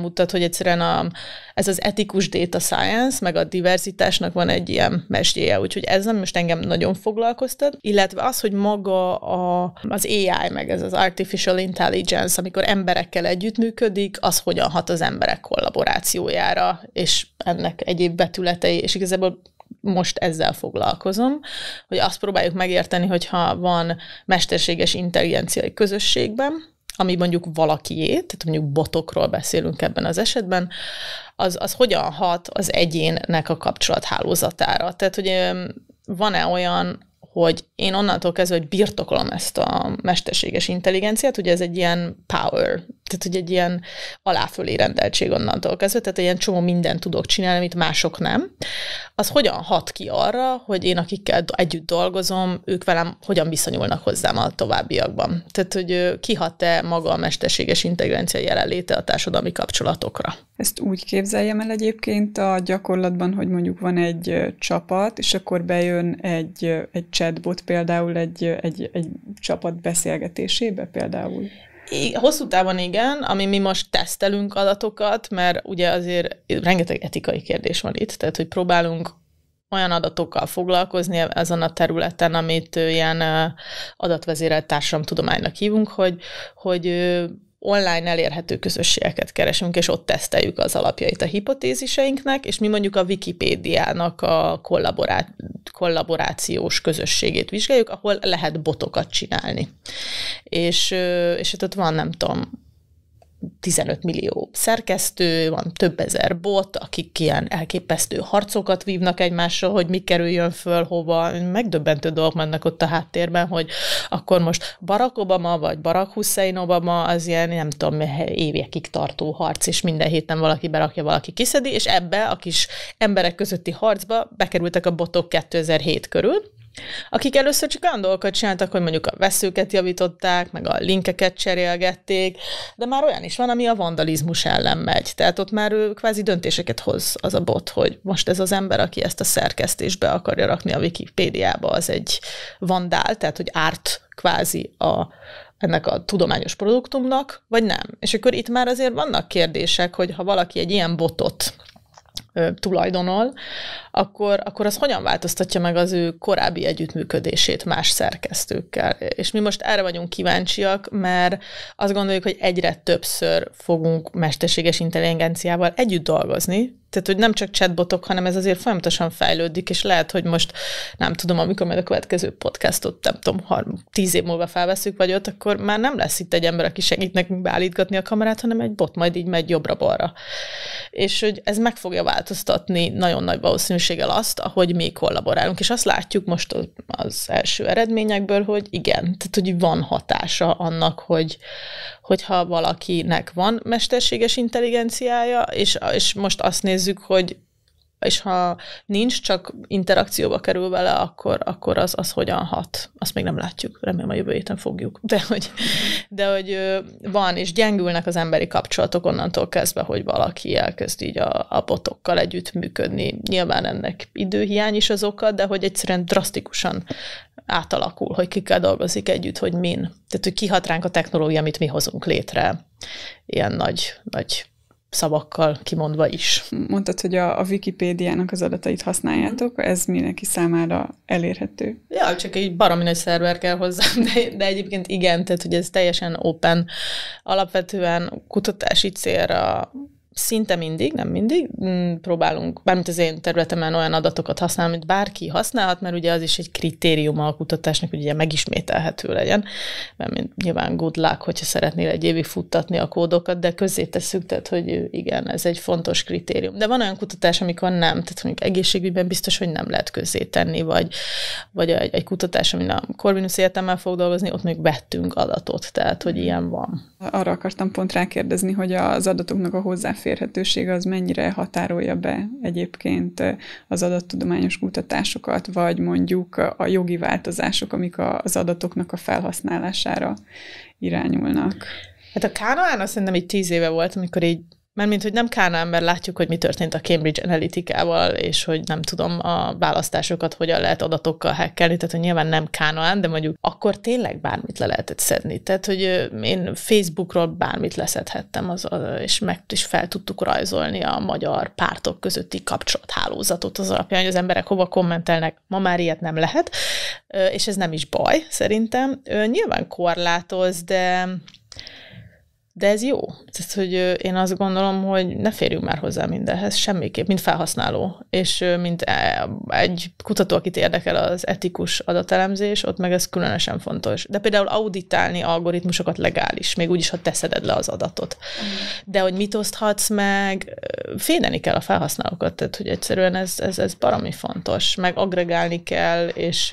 mutat, hogy egyszerűen a, ez az etikus data science, meg a diverzitásnak van egy ilyen mesdjéje, úgyhogy ez nem most engem nagyon foglalkoztat, illetve az, hogy maga a, az AI, meg ez az artificial intelligence, amikor emberekkel együttműködik, az hogyan hat az emberek kollaborációjára, és ennek egyéb betület területei, és igazából most ezzel foglalkozom, hogy azt próbáljuk megérteni, hogyha van mesterséges intelligenciai közösségben, ami mondjuk valakiét, tehát mondjuk botokról beszélünk ebben az esetben, az, az hogyan hat az egyénnek a kapcsolathálózatára. Tehát, hogy van-e olyan hogy én onnantól kezdve, hogy birtokolom ezt a mesterséges intelligenciát, ugye ez egy ilyen power tehát, hogy egy ilyen aláfölé rendeltség onnantól kezdve, tehát egy ilyen csomó mindent tudok csinálni, amit mások nem, az hogyan hat ki arra, hogy én, akikkel együtt dolgozom, ők velem hogyan viszonyulnak hozzám a továbbiakban. Tehát, hogy kihat-e maga a mesterséges intelligencia jelenléte a társadalmi kapcsolatokra. Ezt úgy képzeljem el egyébként a gyakorlatban, hogy mondjuk van egy csapat, és akkor bejön egy, egy chatbot például egy, egy, egy csapat beszélgetésébe például hosszú távon igen, ami mi most tesztelünk adatokat, mert ugye azért rengeteg etikai kérdés van itt, tehát hogy próbálunk olyan adatokkal foglalkozni ezen a területen, amit ilyen adatvezérelt tudománynak hívunk, hogy, hogy online elérhető közösségeket keresünk, és ott teszteljük az alapjait a hipotéziseinknek, és mi mondjuk a Wikipédiának a kollaborá- kollaborációs közösségét vizsgáljuk, ahol lehet botokat csinálni. És, és hát ott van, nem tudom, 15 millió szerkesztő, van több ezer bot, akik ilyen elképesztő harcokat vívnak egymással, hogy mi kerüljön föl, hova. Megdöbbentő dolgok mennek ott a háttérben, hogy akkor most Barack Obama vagy Barack Hussein Obama az ilyen, nem tudom, évekig tartó harc, és minden héten valaki berakja, valaki kiszedi, és ebbe a kis emberek közötti harcba bekerültek a botok 2007 körül, akik először csak olyan dolgokat csináltak, hogy mondjuk a veszőket javították, meg a linkeket cserélgették, de már olyan is van, ami a vandalizmus ellen megy. Tehát ott már ő kvázi döntéseket hoz az a bot, hogy most ez az ember, aki ezt a szerkesztést be akarja rakni a Wikipédiába, az egy vandál, tehát hogy árt kvázi a, ennek a tudományos produktumnak, vagy nem. És akkor itt már azért vannak kérdések, hogy ha valaki egy ilyen botot tulajdonol, akkor, akkor az hogyan változtatja meg az ő korábbi együttműködését más szerkesztőkkel. És mi most erre vagyunk kíváncsiak, mert azt gondoljuk, hogy egyre többször fogunk mesterséges intelligenciával együtt dolgozni, tehát, hogy nem csak chatbotok, hanem ez azért folyamatosan fejlődik, és lehet, hogy most nem tudom, amikor majd a következő podcastot, nem tudom, har- tíz év múlva felveszünk, vagy ott, akkor már nem lesz itt egy ember, aki segít nekünk beállítgatni a kamerát, hanem egy bot majd így megy jobbra-balra. És hogy ez meg fogja változtatni nagyon nagy valószínűséggel azt, ahogy mi kollaborálunk. És azt látjuk most az első eredményekből, hogy igen, tehát hogy van hatása annak, hogy, hogyha valakinek van mesterséges intelligenciája, és, és most azt nézzük, hogy és ha nincs, csak interakcióba kerül vele, akkor, akkor az, az hogyan hat. Azt még nem látjuk, remélem a jövő héten fogjuk. De hogy, de hogy van, és gyengülnek az emberi kapcsolatok onnantól kezdve, hogy valaki elkezd így a, a botokkal együtt működni. Nyilván ennek időhiány is az oka, de hogy egyszerűen drasztikusan átalakul, hogy kikkel dolgozik együtt, hogy min. Tehát, hogy kihat ránk a technológia, amit mi hozunk létre ilyen nagy, nagy szavakkal kimondva is. Mondtad, hogy a, a Wikipédiának az adatait használjátok, ez mindenki számára elérhető. Ja, csak egy baromi nagy szerver kell hozzá, de, de egyébként igen, tehát hogy ez teljesen open. Alapvetően kutatási célra szinte mindig, nem mindig, mm, próbálunk, bármint az én területemen olyan adatokat használni, amit bárki használhat, mert ugye az is egy kritérium a kutatásnak, hogy ugye megismételhető legyen, mert nyilván good luck, hogyha szeretnél egy évig futtatni a kódokat, de közé tesszük, tehát hogy igen, ez egy fontos kritérium. De van olyan kutatás, amikor nem, tehát mondjuk egészségügyben biztos, hogy nem lehet közé tenni, vagy, vagy egy, egy kutatás, amin a Corvinus Egyetemmel fog dolgozni, ott még vettünk adatot, tehát hogy mm. ilyen van. Arra akartam pont rákérdezni, hogy az adatoknak a hozzá hozzáférhetősége az mennyire határolja be egyébként az adattudományos kutatásokat, vagy mondjuk a jogi változások, amik az adatoknak a felhasználására irányulnak. Hát a Kánaán azt szerintem így tíz éve volt, amikor így mert mint hogy nem Kánán, mert látjuk, hogy mi történt a Cambridge Analytica-val, és hogy nem tudom a választásokat hogyan lehet adatokkal hackelni, tehát hogy nyilván nem Kánán, de mondjuk akkor tényleg bármit le lehetett szedni. Tehát, hogy én Facebookról bármit leszedhettem, az, az, és meg is fel tudtuk rajzolni a magyar pártok közötti kapcsolathálózatot az alapján, hogy az emberek hova kommentelnek. Ma már ilyet nem lehet, és ez nem is baj, szerintem. Nyilván korlátoz, de de ez jó. Tehát, hogy én azt gondolom, hogy ne férjünk már hozzá mindenhez, semmiképp, mint felhasználó, és mint e, egy kutató, akit érdekel az etikus adatelemzés, ott meg ez különösen fontos. De például auditálni algoritmusokat legális, még úgyis, ha teszeded le az adatot. De hogy mit oszthatsz meg, fédeni kell a felhasználókat, tehát hogy egyszerűen ez, ez, ez baromi fontos, meg agregálni kell, és,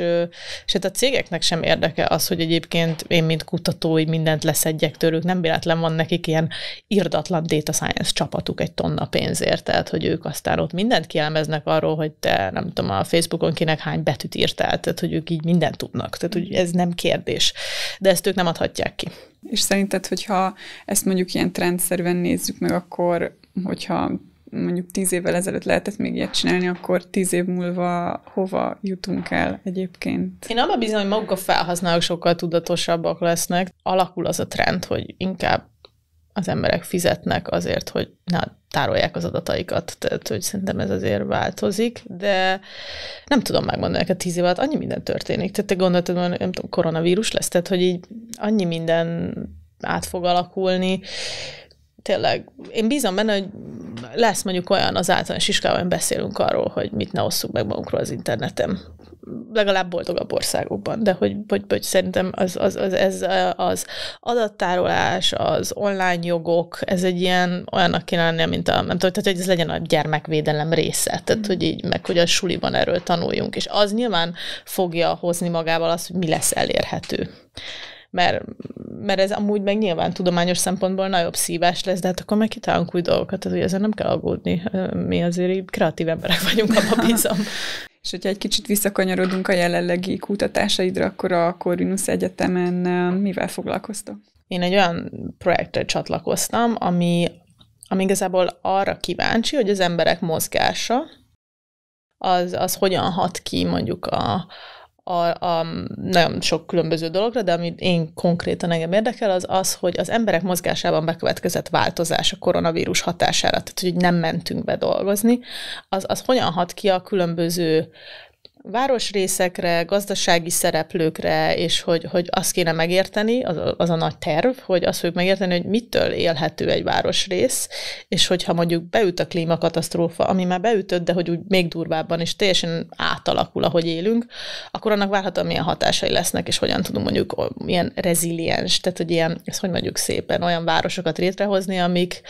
és hát a cégeknek sem érdeke az, hogy egyébként én, mint kutató, így mindent leszedjek tőlük, nem véletlen van van nekik ilyen irdatlan data science csapatuk egy tonna pénzért, tehát hogy ők aztán ott mindent kielmeznek arról, hogy te nem tudom, a Facebookon kinek hány betűt írtál, tehát hogy ők így mindent tudnak, tehát hogy ez nem kérdés. De ezt ők nem adhatják ki. És szerinted, hogyha ezt mondjuk ilyen trendszerűen nézzük meg, akkor hogyha mondjuk tíz évvel ezelőtt lehetett még ilyet csinálni, akkor tíz év múlva hova jutunk el egyébként? Én abban bizony, hogy maguk a felhasználók sokkal tudatosabbak lesznek. Alakul az a trend, hogy inkább az emberek fizetnek azért, hogy ne tárolják az adataikat, tehát hogy szerintem ez azért változik, de nem tudom megmondani neked tíz év alatt, annyi minden történik. Tehát te gondoltad, hogy nem tudom, koronavírus lesz, tehát hogy így annyi minden át fog alakulni, tényleg, én bízom benne, hogy lesz mondjuk olyan az általános iskolában, beszélünk arról, hogy mit ne osszuk meg magunkról az interneten. Legalább boldogabb országokban, de hogy, hogy, hogy szerintem az, az, az, ez az adattárolás, az online jogok, ez egy ilyen olyannak kéne lenni, mint a, nem tudom, tehát hogy ez legyen a gyermekvédelem része, tehát hogy így, meg hogy a suliban erről tanuljunk, és az nyilván fogja hozni magával azt, hogy mi lesz elérhető mert mert ez amúgy meg nyilván tudományos szempontból nagyobb szívás lesz, de hát akkor meg kitalálunk új dolgokat, tehát ezzel nem kell aggódni. Mi azért így kreatív emberek vagyunk, abban bízom. És hogyha egy kicsit visszakanyarodunk a jelenlegi kutatásaidra, akkor a Corvinus Egyetemen mivel foglalkoztok? Én egy olyan projektre csatlakoztam, ami, ami igazából arra kíváncsi, hogy az emberek mozgása, az, az hogyan hat ki mondjuk a, a, a nagyon sok különböző dologra, de ami én konkrétan engem érdekel, az az, hogy az emberek mozgásában bekövetkezett változás a koronavírus hatására, tehát hogy nem mentünk be dolgozni, az, az hogyan hat ki a különböző városrészekre, gazdasági szereplőkre, és hogy, hogy azt kéne megérteni, az, az a nagy terv, hogy azt fogjuk megérteni, hogy mitől élhető egy városrész, és hogyha mondjuk beüt a klímakatasztrófa, ami már beütött, de hogy úgy még durvábban, is teljesen átalakul, ahogy élünk, akkor annak várhatóan milyen hatásai lesznek, és hogyan tudunk mondjuk milyen reziliens, tehát hogy ilyen, ezt hogy mondjuk szépen, olyan városokat létrehozni, amik,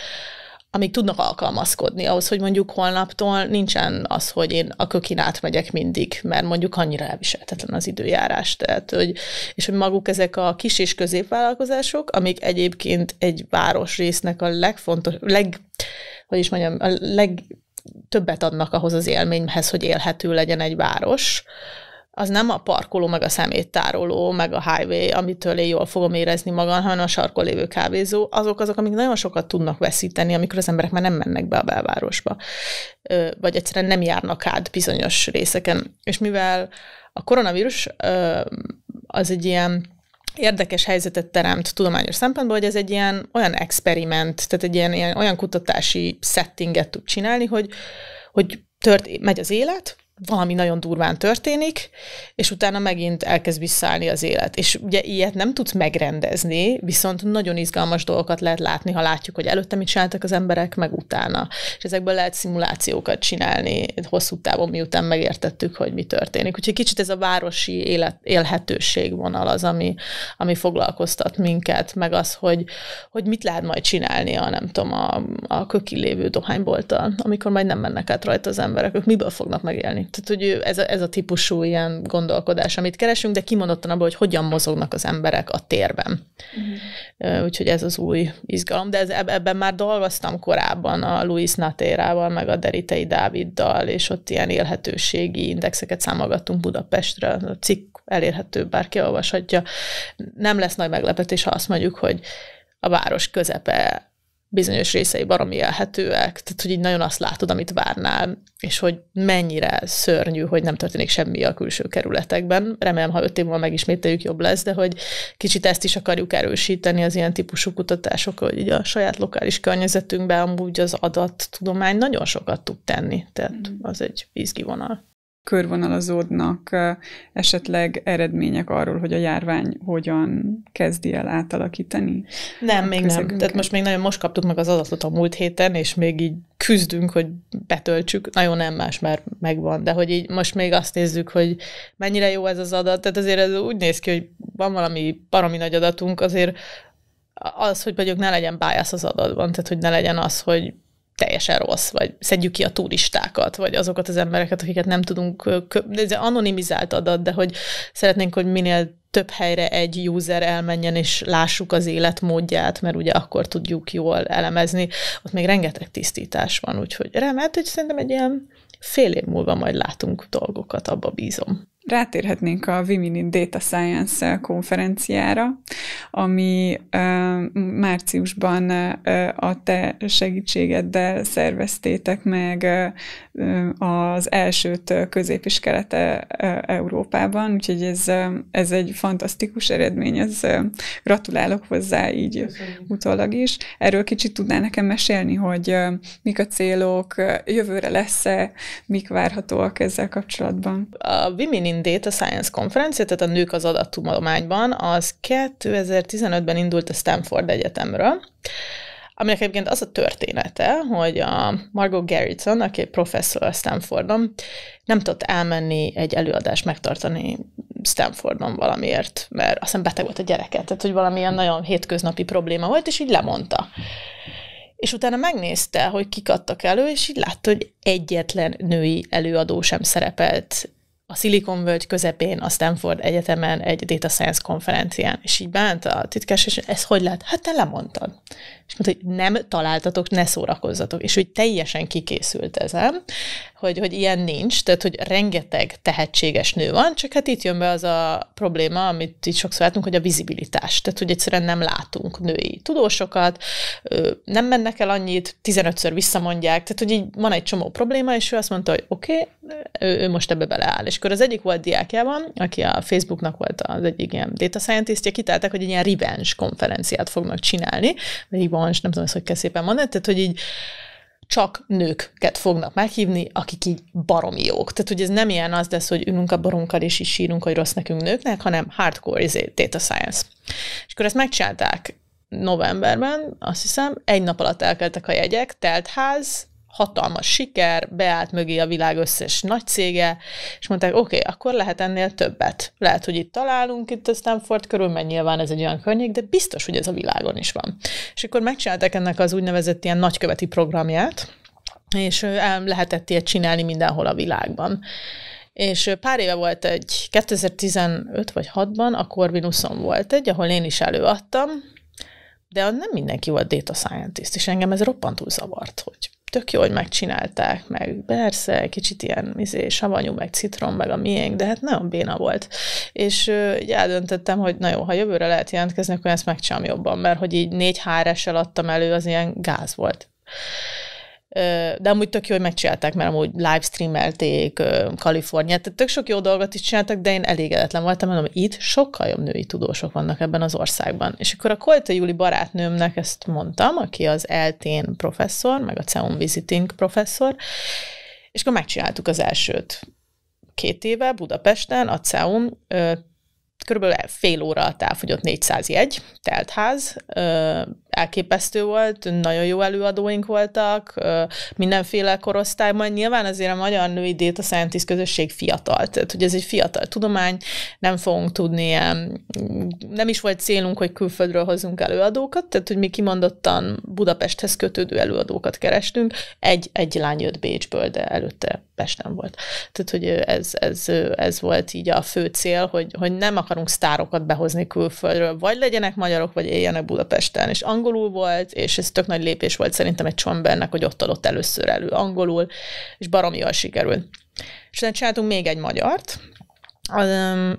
amik tudnak alkalmazkodni ahhoz, hogy mondjuk holnaptól nincsen az, hogy én a kökin átmegyek mindig, mert mondjuk annyira elviselhetetlen az időjárás. Tehát, hogy, és hogy maguk ezek a kis és középvállalkozások, amik egyébként egy városrésznek a legfontos, leg, hogy is mondjam, a leg többet adnak ahhoz az élményhez, hogy élhető legyen egy város, az nem a parkoló, meg a szeméttároló, meg a highway, amitől én jól fogom érezni magam, hanem a sarkon lévő kávézó, azok azok, amik nagyon sokat tudnak veszíteni, amikor az emberek már nem mennek be a belvárosba, vagy egyszerűen nem járnak át bizonyos részeken. És mivel a koronavírus az egy ilyen érdekes helyzetet teremt tudományos szempontból, hogy ez egy ilyen olyan experiment, tehát egy ilyen, ilyen olyan kutatási settinget tud csinálni, hogy, hogy tört, megy az élet, valami nagyon durván történik, és utána megint elkezd visszaállni az élet. És ugye ilyet nem tudsz megrendezni, viszont nagyon izgalmas dolgokat lehet látni, ha látjuk, hogy előtte mit csináltak az emberek, meg utána. És ezekből lehet szimulációkat csinálni hosszú távon, miután megértettük, hogy mi történik. Úgyhogy kicsit ez a városi élet, élhetőség vonal az, ami, ami foglalkoztat minket, meg az, hogy, hogy mit lehet majd csinálni a, nem tudom, a, a köki lévő dohányboltal, amikor majd nem mennek át rajta az emberek, ők miből fognak megélni tehát, hogy ez a, ez a típusú ilyen gondolkodás, amit keresünk, de kimondottan abból, hogy hogyan mozognak az emberek a térben. Uh-huh. Úgyhogy ez az új izgalom, de ez, ebben már dolgoztam korábban a Luis Natérával, meg a Deritei Dáviddal, és ott ilyen élhetőségi indexeket számolgattunk Budapestre, a cikk elérhető, bárki olvashatja. Nem lesz nagy meglepetés, ha azt mondjuk, hogy a város közepe bizonyos részei baromi elhetőek, tehát hogy így nagyon azt látod, amit várnál, és hogy mennyire szörnyű, hogy nem történik semmi a külső kerületekben. Remélem, ha öt év múlva megismételjük, jobb lesz, de hogy kicsit ezt is akarjuk erősíteni az ilyen típusú kutatások, hogy így a saját lokális környezetünkben amúgy az adattudomány nagyon sokat tud tenni, tehát mm. az egy izgi vonal körvonalazódnak esetleg eredmények arról, hogy a járvány hogyan kezdi el átalakítani? Nem, még nem. Tehát most még nagyon most kaptuk meg az adatot a múlt héten, és még így küzdünk, hogy betöltsük. Nagyon nem más, már megvan, de hogy így most még azt nézzük, hogy mennyire jó ez az adat. Tehát azért ez úgy néz ki, hogy van valami baromi nagy adatunk, azért az, hogy mondjuk ne legyen bias az adatban, tehát hogy ne legyen az, hogy teljesen rossz, vagy szedjük ki a turistákat, vagy azokat az embereket, akiket nem tudunk, ez anonimizált adat, de hogy szeretnénk, hogy minél több helyre egy user elmenjen, és lássuk az életmódját, mert ugye akkor tudjuk jól elemezni. Ott még rengeteg tisztítás van, úgyhogy remélt, hogy szerintem egy ilyen fél év múlva majd látunk dolgokat, abba bízom rátérhetnénk a Women in Data Science eh, konferenciára, ami eh, márciusban eh, a te segítségeddel szerveztétek meg az elsőt közép- és kelete Európában, úgyhogy ez, ez egy fantasztikus eredmény, ez gratulálok hozzá így Köszönjük. utólag is. Erről kicsit tudnál nekem mesélni, hogy mik a célok, jövőre lesz-e, mik várhatóak ezzel kapcsolatban? A Women in Data Science konferencia, tehát a nők az adattudományban, az 2015-ben indult a Stanford Egyetemről, aminek egyébként az a története, hogy a Margot Garrison, aki professzor a Stanfordon, nem tudott elmenni egy előadást megtartani Stanfordon valamiért, mert aztán beteg volt a gyereket, tehát hogy valamilyen nagyon hétköznapi probléma volt, és így lemondta. És utána megnézte, hogy kik adtak elő, és így látta, hogy egyetlen női előadó sem szerepelt a Silicon Völgy közepén, a Stanford Egyetemen egy Data Science konferencián, és így bánt a titkás, és ez hogy lehet? Hát te lemondtad és mondta, hogy nem találtatok, ne szórakozzatok. És úgy teljesen kikészült ezen, hogy, hogy ilyen nincs, tehát hogy rengeteg tehetséges nő van, csak hát itt jön be az a probléma, amit itt sokszor látunk, hogy a vizibilitás. Tehát, hogy egyszerűen nem látunk női tudósokat, nem mennek el annyit, 15-ször visszamondják, tehát, hogy így van egy csomó probléma, és ő azt mondta, hogy oké, okay, ő, ő most ebbe beleáll. És akkor az egyik volt diákjában, aki a Facebooknak volt az egyik ilyen data scientistje, kitáltak, hogy egy ilyen revenge konferenciát fognak csinálni, vagy így és nem tudom ezt, hogy kell szépen mondani, tehát hogy így csak nőket fognak meghívni, akik így baromi jók. Tehát, hogy ez nem ilyen az lesz, hogy ülünk a borunkkal és is sírunk, hogy rossz nekünk nőknek, hanem hardcore izé, data science. És akkor ezt megcsinálták novemberben, azt hiszem, egy nap alatt elkeltek a jegyek, telt ház, hatalmas siker, beállt mögé a világ összes nagy cége, és mondták, oké, okay, akkor lehet ennél többet. Lehet, hogy itt találunk, itt a Stanford körül, mert nyilván ez egy olyan környék, de biztos, hogy ez a világon is van. És akkor megcsinálták ennek az úgynevezett ilyen nagyköveti programját, és lehetett ilyet csinálni mindenhol a világban. És pár éve volt egy, 2015 vagy 6-ban a Corvinuson volt egy, ahol én is előadtam, de nem mindenki volt data scientist, és engem ez roppantul zavart, hogy tök jó, hogy megcsinálták, meg persze, kicsit ilyen izé, savanyú, meg citrom, meg a miénk, de hát nagyon béna volt. És így eldöntöttem, hogy na jó, ha jövőre lehet jelentkezni, akkor ezt megcsinálom jobban, mert hogy így négy háressel adtam elő, az ilyen gáz volt de amúgy tök jó, hogy megcsinálták, mert amúgy livestreamelték Kaliforniát, tehát tök sok jó dolgot is csináltak, de én elégedetlen voltam, mondom, itt sokkal jobb női tudósok vannak ebben az országban. És akkor a Kolta Júli barátnőmnek ezt mondtam, aki az eltén professzor, meg a CEUM visiting professzor, és akkor megcsináltuk az elsőt. Két éve Budapesten a CEUM körülbelül fél óra alatt elfogyott 400 jegy, teltház, elképesztő volt, nagyon jó előadóink voltak, mindenféle korosztályban. Nyilván azért a magyar női data scientist közösség fiatal, tehát hogy ez egy fiatal tudomány, nem fogunk tudni ilyen, nem is volt célunk, hogy külföldről hozzunk előadókat, tehát hogy mi kimondottan Budapesthez kötődő előadókat kerestünk. Egy, egy lány jött Bécsből, de előtte Pesten volt. Tehát, hogy ez, ez, ez volt így a fő cél, hogy, hogy nem akarunk sztárokat behozni külföldről, vagy legyenek magyarok, vagy éljenek Budapesten. És angolul volt, és ez tök nagy lépés volt szerintem egy csombernek, hogy ott adott először elő angolul, és baromi jól sikerült. És csináltunk még egy magyart,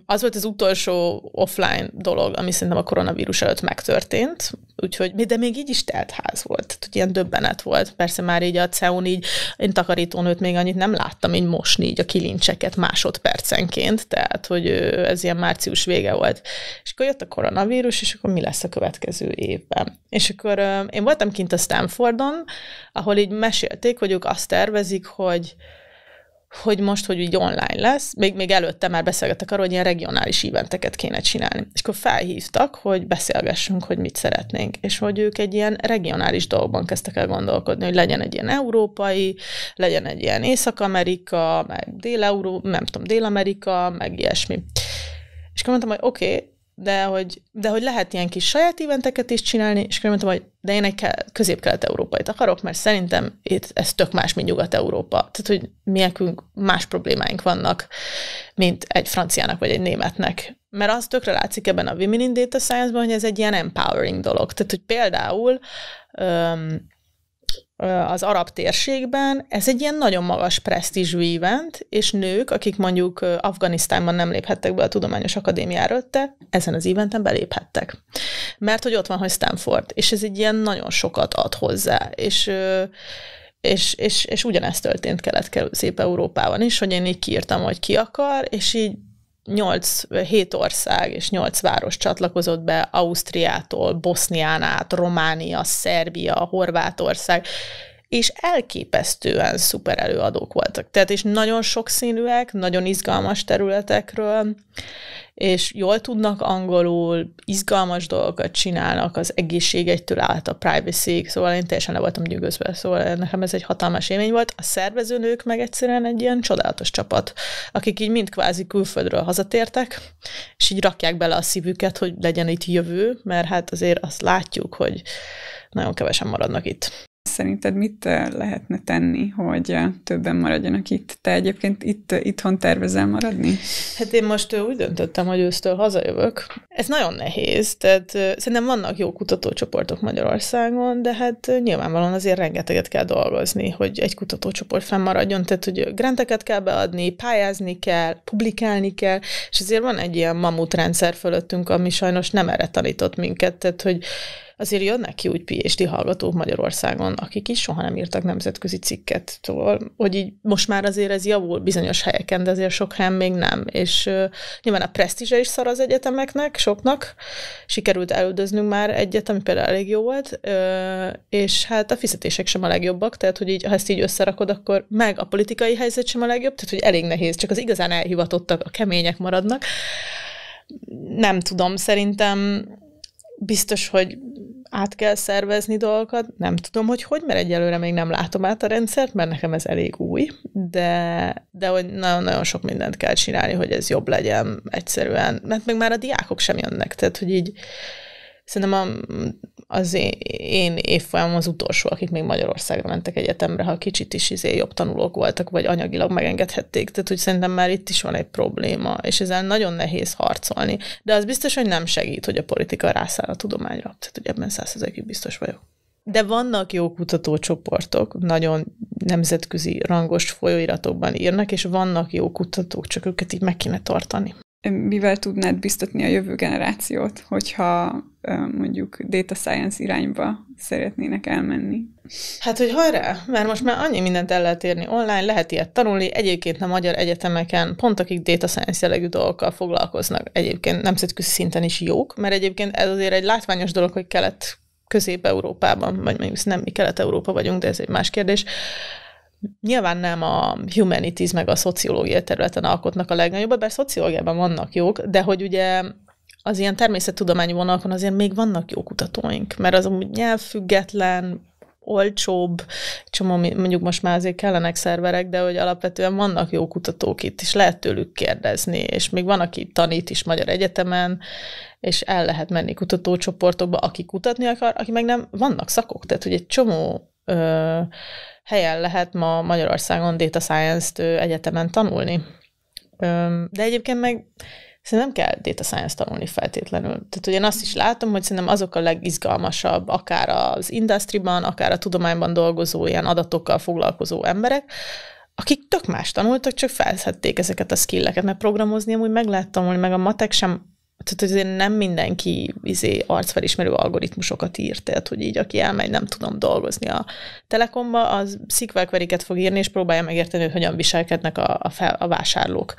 az volt az utolsó offline dolog, ami szerintem a koronavírus előtt megtörtént, úgyhogy, de még így is telt ház volt, tehát ilyen döbbenet volt. Persze már így a CEUN így, én takarítónőt még annyit nem láttam így mosni így a kilincseket másodpercenként, tehát hogy ez ilyen március vége volt. És akkor jött a koronavírus, és akkor mi lesz a következő évben? És akkor én voltam kint a Stanfordon, ahol így mesélték, hogy ők azt tervezik, hogy hogy most, hogy így online lesz, még, még előtte már beszélgettek arról, hogy ilyen regionális eventeket kéne csinálni. És akkor felhívtak, hogy beszélgessünk, hogy mit szeretnénk, és hogy ők egy ilyen regionális dolgban kezdtek el gondolkodni, hogy legyen egy ilyen európai, legyen egy ilyen Észak-Amerika, meg dél európa nem tudom, Dél-Amerika, meg ilyesmi. És akkor mondtam, hogy oké, okay, de hogy, de hogy lehet ilyen kis saját éventeket is csinálni, és akkor mondtam, hogy de én egy közép-kelet-európait akarok, mert szerintem itt ez tök más, mint Nyugat-Európa. Tehát, hogy miekünk más problémáink vannak, mint egy franciának vagy egy németnek. Mert az tökre látszik ebben a Women in Data Science-ban, hogy ez egy ilyen empowering dolog. Tehát, hogy például um, az arab térségben, ez egy ilyen nagyon magas presztízsű event, és nők, akik mondjuk Afganisztánban nem léphettek be a Tudományos Akadémiára ötte, ezen az eventen beléphettek. Mert hogy ott van, hogy Stanford, és ez egy ilyen nagyon sokat ad hozzá, és és, és, és ugyanezt történt kelet szép európában is, hogy én így kiírtam, hogy ki akar, és így 8-7 ország és 8 város csatlakozott be Ausztriától, Bosznián át, Románia, Szerbia, Horvátország, és elképesztően szuper előadók voltak. Tehát és nagyon sokszínűek, nagyon izgalmas területekről, és jól tudnak angolul, izgalmas dolgokat csinálnak az egytől állt a privacy szóval én teljesen le voltam nyűgözve, szóval nekem ez egy hatalmas élmény volt. A szervezőnők meg egyszerűen egy ilyen csodálatos csapat, akik így mind kvázi külföldről hazatértek, és így rakják bele a szívüket, hogy legyen itt jövő, mert hát azért azt látjuk, hogy nagyon kevesen maradnak itt. Szerinted mit eh, lehetne tenni, hogy eh, többen maradjanak itt? Te egyébként itt, eh, itthon tervezel maradni? Hát én most úgy döntöttem, hogy ősztől hazajövök. Ez nagyon nehéz, tehát szerintem vannak jó kutatócsoportok Magyarországon, de hát nyilvánvalóan azért rengeteget kell dolgozni, hogy egy kutatócsoport fennmaradjon, tehát hogy granteket kell beadni, pályázni kell, publikálni kell, és azért van egy ilyen mamut rendszer fölöttünk, ami sajnos nem erre tanított minket, tehát hogy azért jönnek ki úgy PhD hallgatók Magyarországon, akik is soha nem írtak nemzetközi cikket, szóval, hogy így most már azért ez javul bizonyos helyeken, de azért sok helyen még nem, és uh, nyilván a presztízse is szar az egyetemeknek, soknak, sikerült elődöznünk már egyet, ami például elég jó volt, uh, és hát a fizetések sem a legjobbak, tehát hogy így, ha ezt így összerakod, akkor meg a politikai helyzet sem a legjobb, tehát hogy elég nehéz, csak az igazán elhivatottak, a kemények maradnak. Nem tudom, szerintem biztos, hogy át kell szervezni dolgokat. Nem tudom, hogy hogy, mert egyelőre még nem látom át a rendszert, mert nekem ez elég új, de, de hogy nagyon-nagyon sok mindent kell csinálni, hogy ez jobb legyen egyszerűen. Mert meg már a diákok sem jönnek, tehát hogy így Szerintem a, az én, én évfolyamom az utolsó, akik még Magyarországra mentek egyetemre, ha kicsit is izé jobb tanulók voltak, vagy anyagilag megengedhették. Tehát úgy szerintem már itt is van egy probléma, és ezzel nagyon nehéz harcolni. De az biztos, hogy nem segít, hogy a politika rászáll a tudományra. Tehát hogy ebben százszerzékig biztos vagyok. De vannak jó kutatócsoportok, nagyon nemzetközi rangos folyóiratokban írnak, és vannak jó kutatók, csak őket így meg kéne tartani mivel tudnád biztatni a jövő generációt, hogyha mondjuk data science irányba szeretnének elmenni? Hát, hogy hajrá, mert most már annyi mindent el lehet érni online, lehet ilyet tanulni, egyébként a magyar egyetemeken pont akik data science jellegű dolgokkal foglalkoznak, egyébként nemzetközi szinten is jók, mert egyébként ez azért egy látványos dolog, hogy kelet Közép-Európában, vagy mondjuk nem mi Kelet-Európa vagyunk, de ez egy más kérdés, nyilván nem a humanities meg a szociológia területen alkotnak a legnagyobbat, bár szociológiában vannak jók, de hogy ugye az ilyen természettudományi vonalakon azért még vannak jó kutatóink, mert az amúgy nyelvfüggetlen, olcsóbb, csomó, mondjuk most már azért kellenek szerverek, de hogy alapvetően vannak jó kutatók itt, és lehet tőlük kérdezni, és még van, aki tanít is Magyar Egyetemen, és el lehet menni kutatócsoportokba, aki kutatni akar, aki meg nem, vannak szakok, tehát hogy egy csomó ö, helyen lehet ma Magyarországon data science-t egyetemen tanulni. Ö, de egyébként meg szerintem nem kell data science tanulni feltétlenül. Tehát ugye azt is látom, hogy szerintem azok a legizgalmasabb, akár az industriban, akár a tudományban dolgozó, ilyen adatokkal foglalkozó emberek, akik tök más tanultak, csak felszedték ezeket a skilleket, mert programozni amúgy meg lehet tanulni, meg a matek sem tehát azért nem mindenki izé, arcfelismerő algoritmusokat írt, tehát hogy így aki elmegy, nem tudom dolgozni a Telekomba, az SQL fog írni, és próbálja megérteni, hogy hogyan viselkednek a, a, fel, a vásárlók.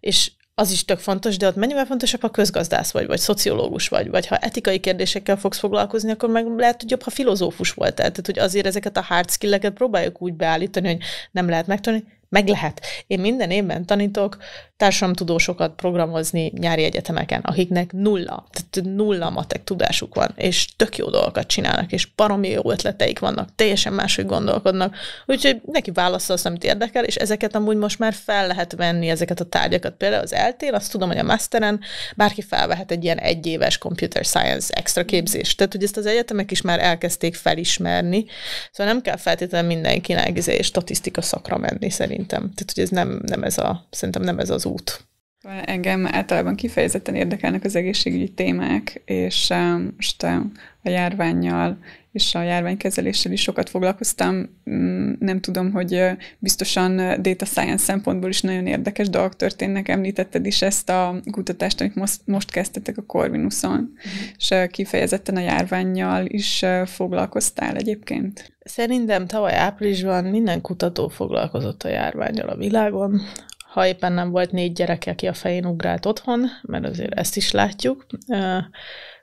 És az is tök fontos, de ott mennyivel fontosabb, ha közgazdász vagy, vagy szociológus vagy, vagy ha etikai kérdésekkel fogsz foglalkozni, akkor meg lehet, hogy jobb, ha filozófus voltál. Tehát, hogy azért ezeket a hard skill-eket próbáljuk úgy beállítani, hogy nem lehet megtanulni, meg lehet. Én minden évben tanítok társadalomtudósokat programozni nyári egyetemeken, akiknek nulla, tehát nulla matek tudásuk van, és tök jó dolgokat csinálnak, és baromi jó ötleteik vannak, teljesen máshogy gondolkodnak, úgyhogy neki válaszol azt, amit érdekel, és ezeket amúgy most már fel lehet venni, ezeket a tárgyakat. Például az eltér, azt tudom, hogy a masteren bárki felvehet egy ilyen egyéves computer science extra képzést. Tehát, hogy ezt az egyetemek is már elkezdték felismerni, szóval nem kell feltétlenül mindenkinek és izé statisztika szakra menni szerintem. Tehát, hogy ez nem, nem ez a, szerintem nem ez az út? Engem általában kifejezetten érdekelnek az egészségügyi témák, és um, most um, a járványjal és a járványkezeléssel is sokat foglalkoztam. Mm, nem tudom, hogy biztosan data science szempontból is nagyon érdekes dolgok történnek. Említetted is ezt a kutatást, amit most, most kezdtetek a Corvinuson, mm. és kifejezetten a járványjal is foglalkoztál egyébként. Szerintem tavaly áprilisban minden kutató foglalkozott a járványjal a világon ha éppen nem volt négy gyereke, aki a fején ugrált otthon, mert azért ezt is látjuk,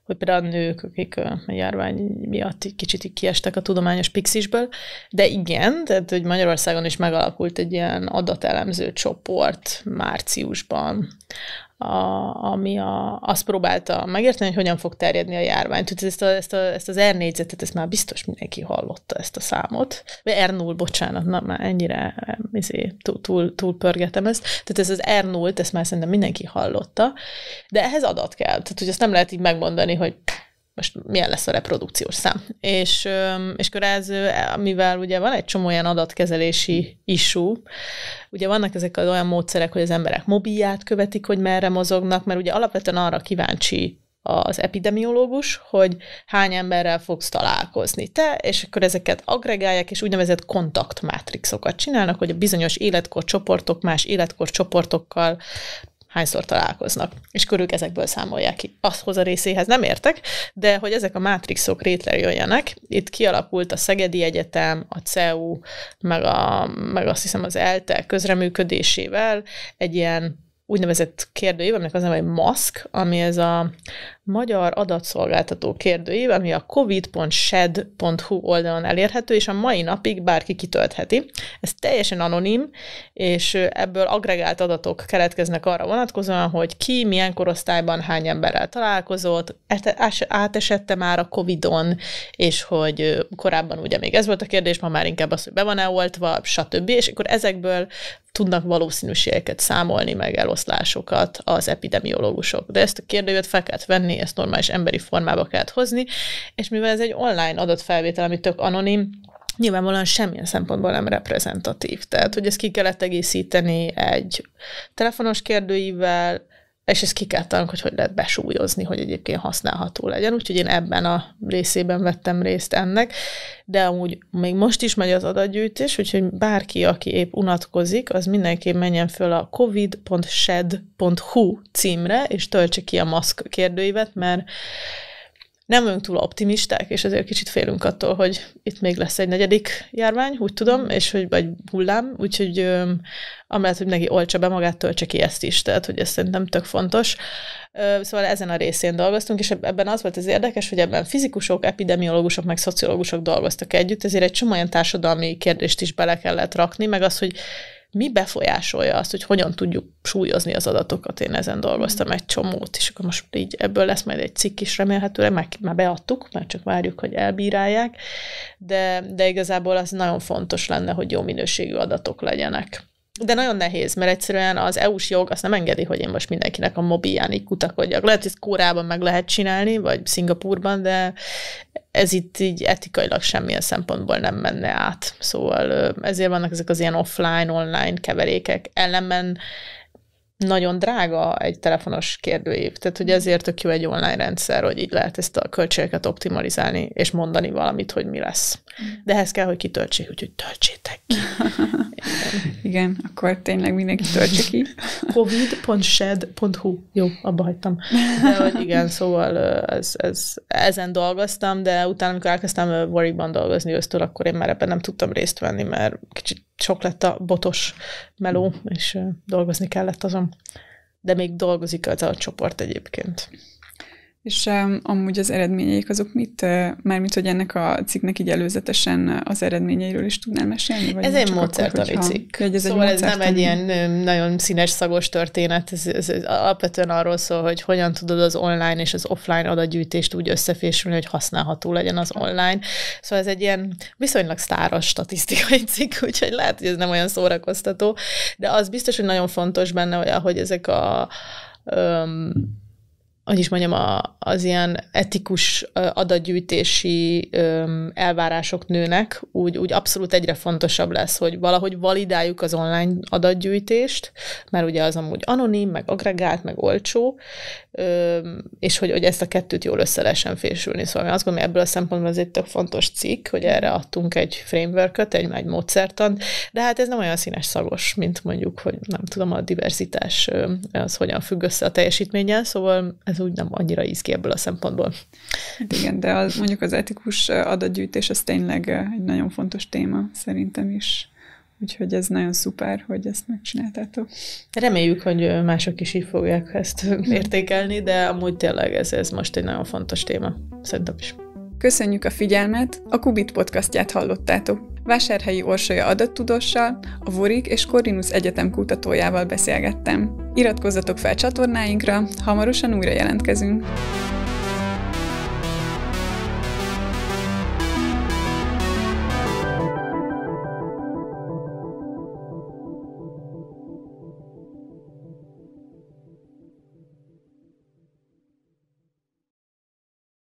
hogy például a nők, akik a járvány miatt kicsit kiestek a tudományos pixisből, de igen, tehát hogy Magyarországon is megalakult egy ilyen adatelemző csoport márciusban, a, ami a, azt próbálta megérteni, hogy hogyan fog terjedni a járvány. Tehát ezt, a, ezt, a, ezt az R négyzetet, ezt már biztos mindenki hallotta, ezt a számot. R0, bocsánat, na, már ennyire izé, túl, túl, túl pörgetem ezt. Tehát ez az R0, ezt már szerintem mindenki hallotta, de ehhez adat kell. Tehát, hogy ezt nem lehet így megmondani, hogy most milyen lesz a reprodukciós szám. És, és akkor ez, mivel ugye van egy csomó olyan adatkezelési issue, ugye vannak ezek az olyan módszerek, hogy az emberek mobilját követik, hogy merre mozognak, mert ugye alapvetően arra kíváncsi az epidemiológus, hogy hány emberrel fogsz találkozni te, és akkor ezeket agregálják, és úgynevezett kontaktmátrixokat csinálnak, hogy a bizonyos csoportok más életkor csoportokkal hányszor találkoznak, és körülük ezekből számolják ki. Azhoz a részéhez nem értek, de hogy ezek a mátrixok rétre jöjjenek, itt kialakult a Szegedi Egyetem, a CEU, meg, a, meg azt hiszem az ELTE közreműködésével egy ilyen úgynevezett kérdőjével, aminek az nem egy maszk, ami ez a magyar adatszolgáltató kérdőív, ami a covid.shed.hu oldalon elérhető, és a mai napig bárki kitöltheti. Ez teljesen anonim, és ebből agregált adatok keletkeznek arra vonatkozóan, hogy ki, milyen korosztályban, hány emberrel találkozott, átesette már a covidon, és hogy korábban ugye még ez volt a kérdés, ma már inkább az, hogy be van-e oltva, stb. És akkor ezekből tudnak valószínűségeket számolni, meg eloszlásokat az epidemiológusok. De ezt a kérdőjét fel kell venni, csinálni, ezt normális emberi formába kellett hozni, és mivel ez egy online adatfelvétel, ami tök anonim, nyilvánvalóan semmilyen szempontból nem reprezentatív. Tehát, hogy ezt ki kellett egészíteni egy telefonos kérdőivel, és ezt ki kell tanulni, hogy hogy lehet besúlyozni, hogy egyébként használható legyen. Úgyhogy én ebben a részében vettem részt ennek, de amúgy még most is megy az adatgyűjtés, úgyhogy bárki, aki épp unatkozik, az mindenképp menjen föl a covid.shed.hu címre, és töltse ki a maszk kérdőívet, mert nem vagyunk túl optimisták, és ezért kicsit félünk attól, hogy itt még lesz egy negyedik járvány, úgy tudom, mm. és hogy vagy hullám, úgyhogy öm, amellett, hogy neki olcsa be magát, töltse ki ezt is, tehát hogy ez szerintem tök fontos. szóval ezen a részén dolgoztunk, és ebben az volt az érdekes, hogy ebben fizikusok, epidemiológusok, meg szociológusok dolgoztak együtt, ezért egy csomó olyan társadalmi kérdést is bele kellett rakni, meg az, hogy mi befolyásolja azt, hogy hogyan tudjuk súlyozni az adatokat. Én ezen dolgoztam egy csomót, és akkor most így ebből lesz majd egy cikk is remélhetőleg, már, már beadtuk, már csak várjuk, hogy elbírálják, de, de igazából az nagyon fontos lenne, hogy jó minőségű adatok legyenek de nagyon nehéz, mert egyszerűen az EU-s jog azt nem engedi, hogy én most mindenkinek a mobilján így kutakodjak. Lehet, hogy Kórában meg lehet csinálni, vagy Szingapurban, de ez itt így etikailag semmilyen szempontból nem menne át. Szóval ezért vannak ezek az ilyen offline, online keverékek. Ellenben nagyon drága egy telefonos kérdőív. Tehát, hogy ezért tök jó egy online rendszer, hogy így lehet ezt a költségeket optimalizálni, és mondani valamit, hogy mi lesz. De ehhez kell, hogy kitöltsék, úgyhogy töltsétek ki. Igen, akkor tényleg mindenki töltse ki. covid.shed.hu Jó, abba hagytam. De hogy igen, szóval ez, ez, ezen dolgoztam, de utána, amikor elkezdtem Warwickban dolgozni ősztől, akkor én már ebben nem tudtam részt venni, mert kicsit sok lett a botos meló, és dolgozni kellett azon. De még dolgozik az a csoport egyébként. És um, amúgy az eredményeik azok mit, mármint hogy ennek a cikknek így előzetesen az eredményeiről is tudnál mesélni? Vagy ez egy mozertani cikk. Hogy ez szóval egy ez szóval nem egy ilyen nagyon színes szagos történet, ez, ez, ez alapvetően arról szól, hogy hogyan tudod az online és az offline adagyűjtést úgy összefésülni, hogy használható legyen az online. Szóval ez egy ilyen viszonylag sztáros statisztikai cikk, úgyhogy lehet, hogy ez nem olyan szórakoztató, de az biztos, hogy nagyon fontos benne, hogy ezek a um, hogy is mondjam, az ilyen etikus adatgyűjtési elvárások nőnek, úgy, úgy abszolút egyre fontosabb lesz, hogy valahogy validáljuk az online adatgyűjtést, mert ugye az amúgy anonim, meg agregált, meg olcsó, és hogy, hogy ezt a kettőt jól össze lehessen fésülni. Szóval azt gondolom, ebből a szempontból azért tök fontos cikk, hogy erre adtunk egy frameworkot, egy, egy módszertan, de hát ez nem olyan színes szagos, mint mondjuk, hogy nem tudom, a diversitás az hogyan függ össze a teljesítménnyel, szóval ez úgy nem annyira íz ki ebből a szempontból. Hát igen, de az, mondjuk az etikus adatgyűjtés az tényleg egy nagyon fontos téma szerintem is. Úgyhogy ez nagyon szuper, hogy ezt megcsináltátok. Reméljük, hogy mások is így fogják ezt értékelni, de amúgy tényleg ez, ez most egy nagyon fontos téma, szerintem is. Köszönjük a figyelmet, a Kubit podcastját hallottátok. Vásárhelyi Orsolya adattudossal, a Vorik és Corvinus Egyetem kutatójával beszélgettem. Iratkozzatok fel csatornáinkra, hamarosan újra jelentkezünk!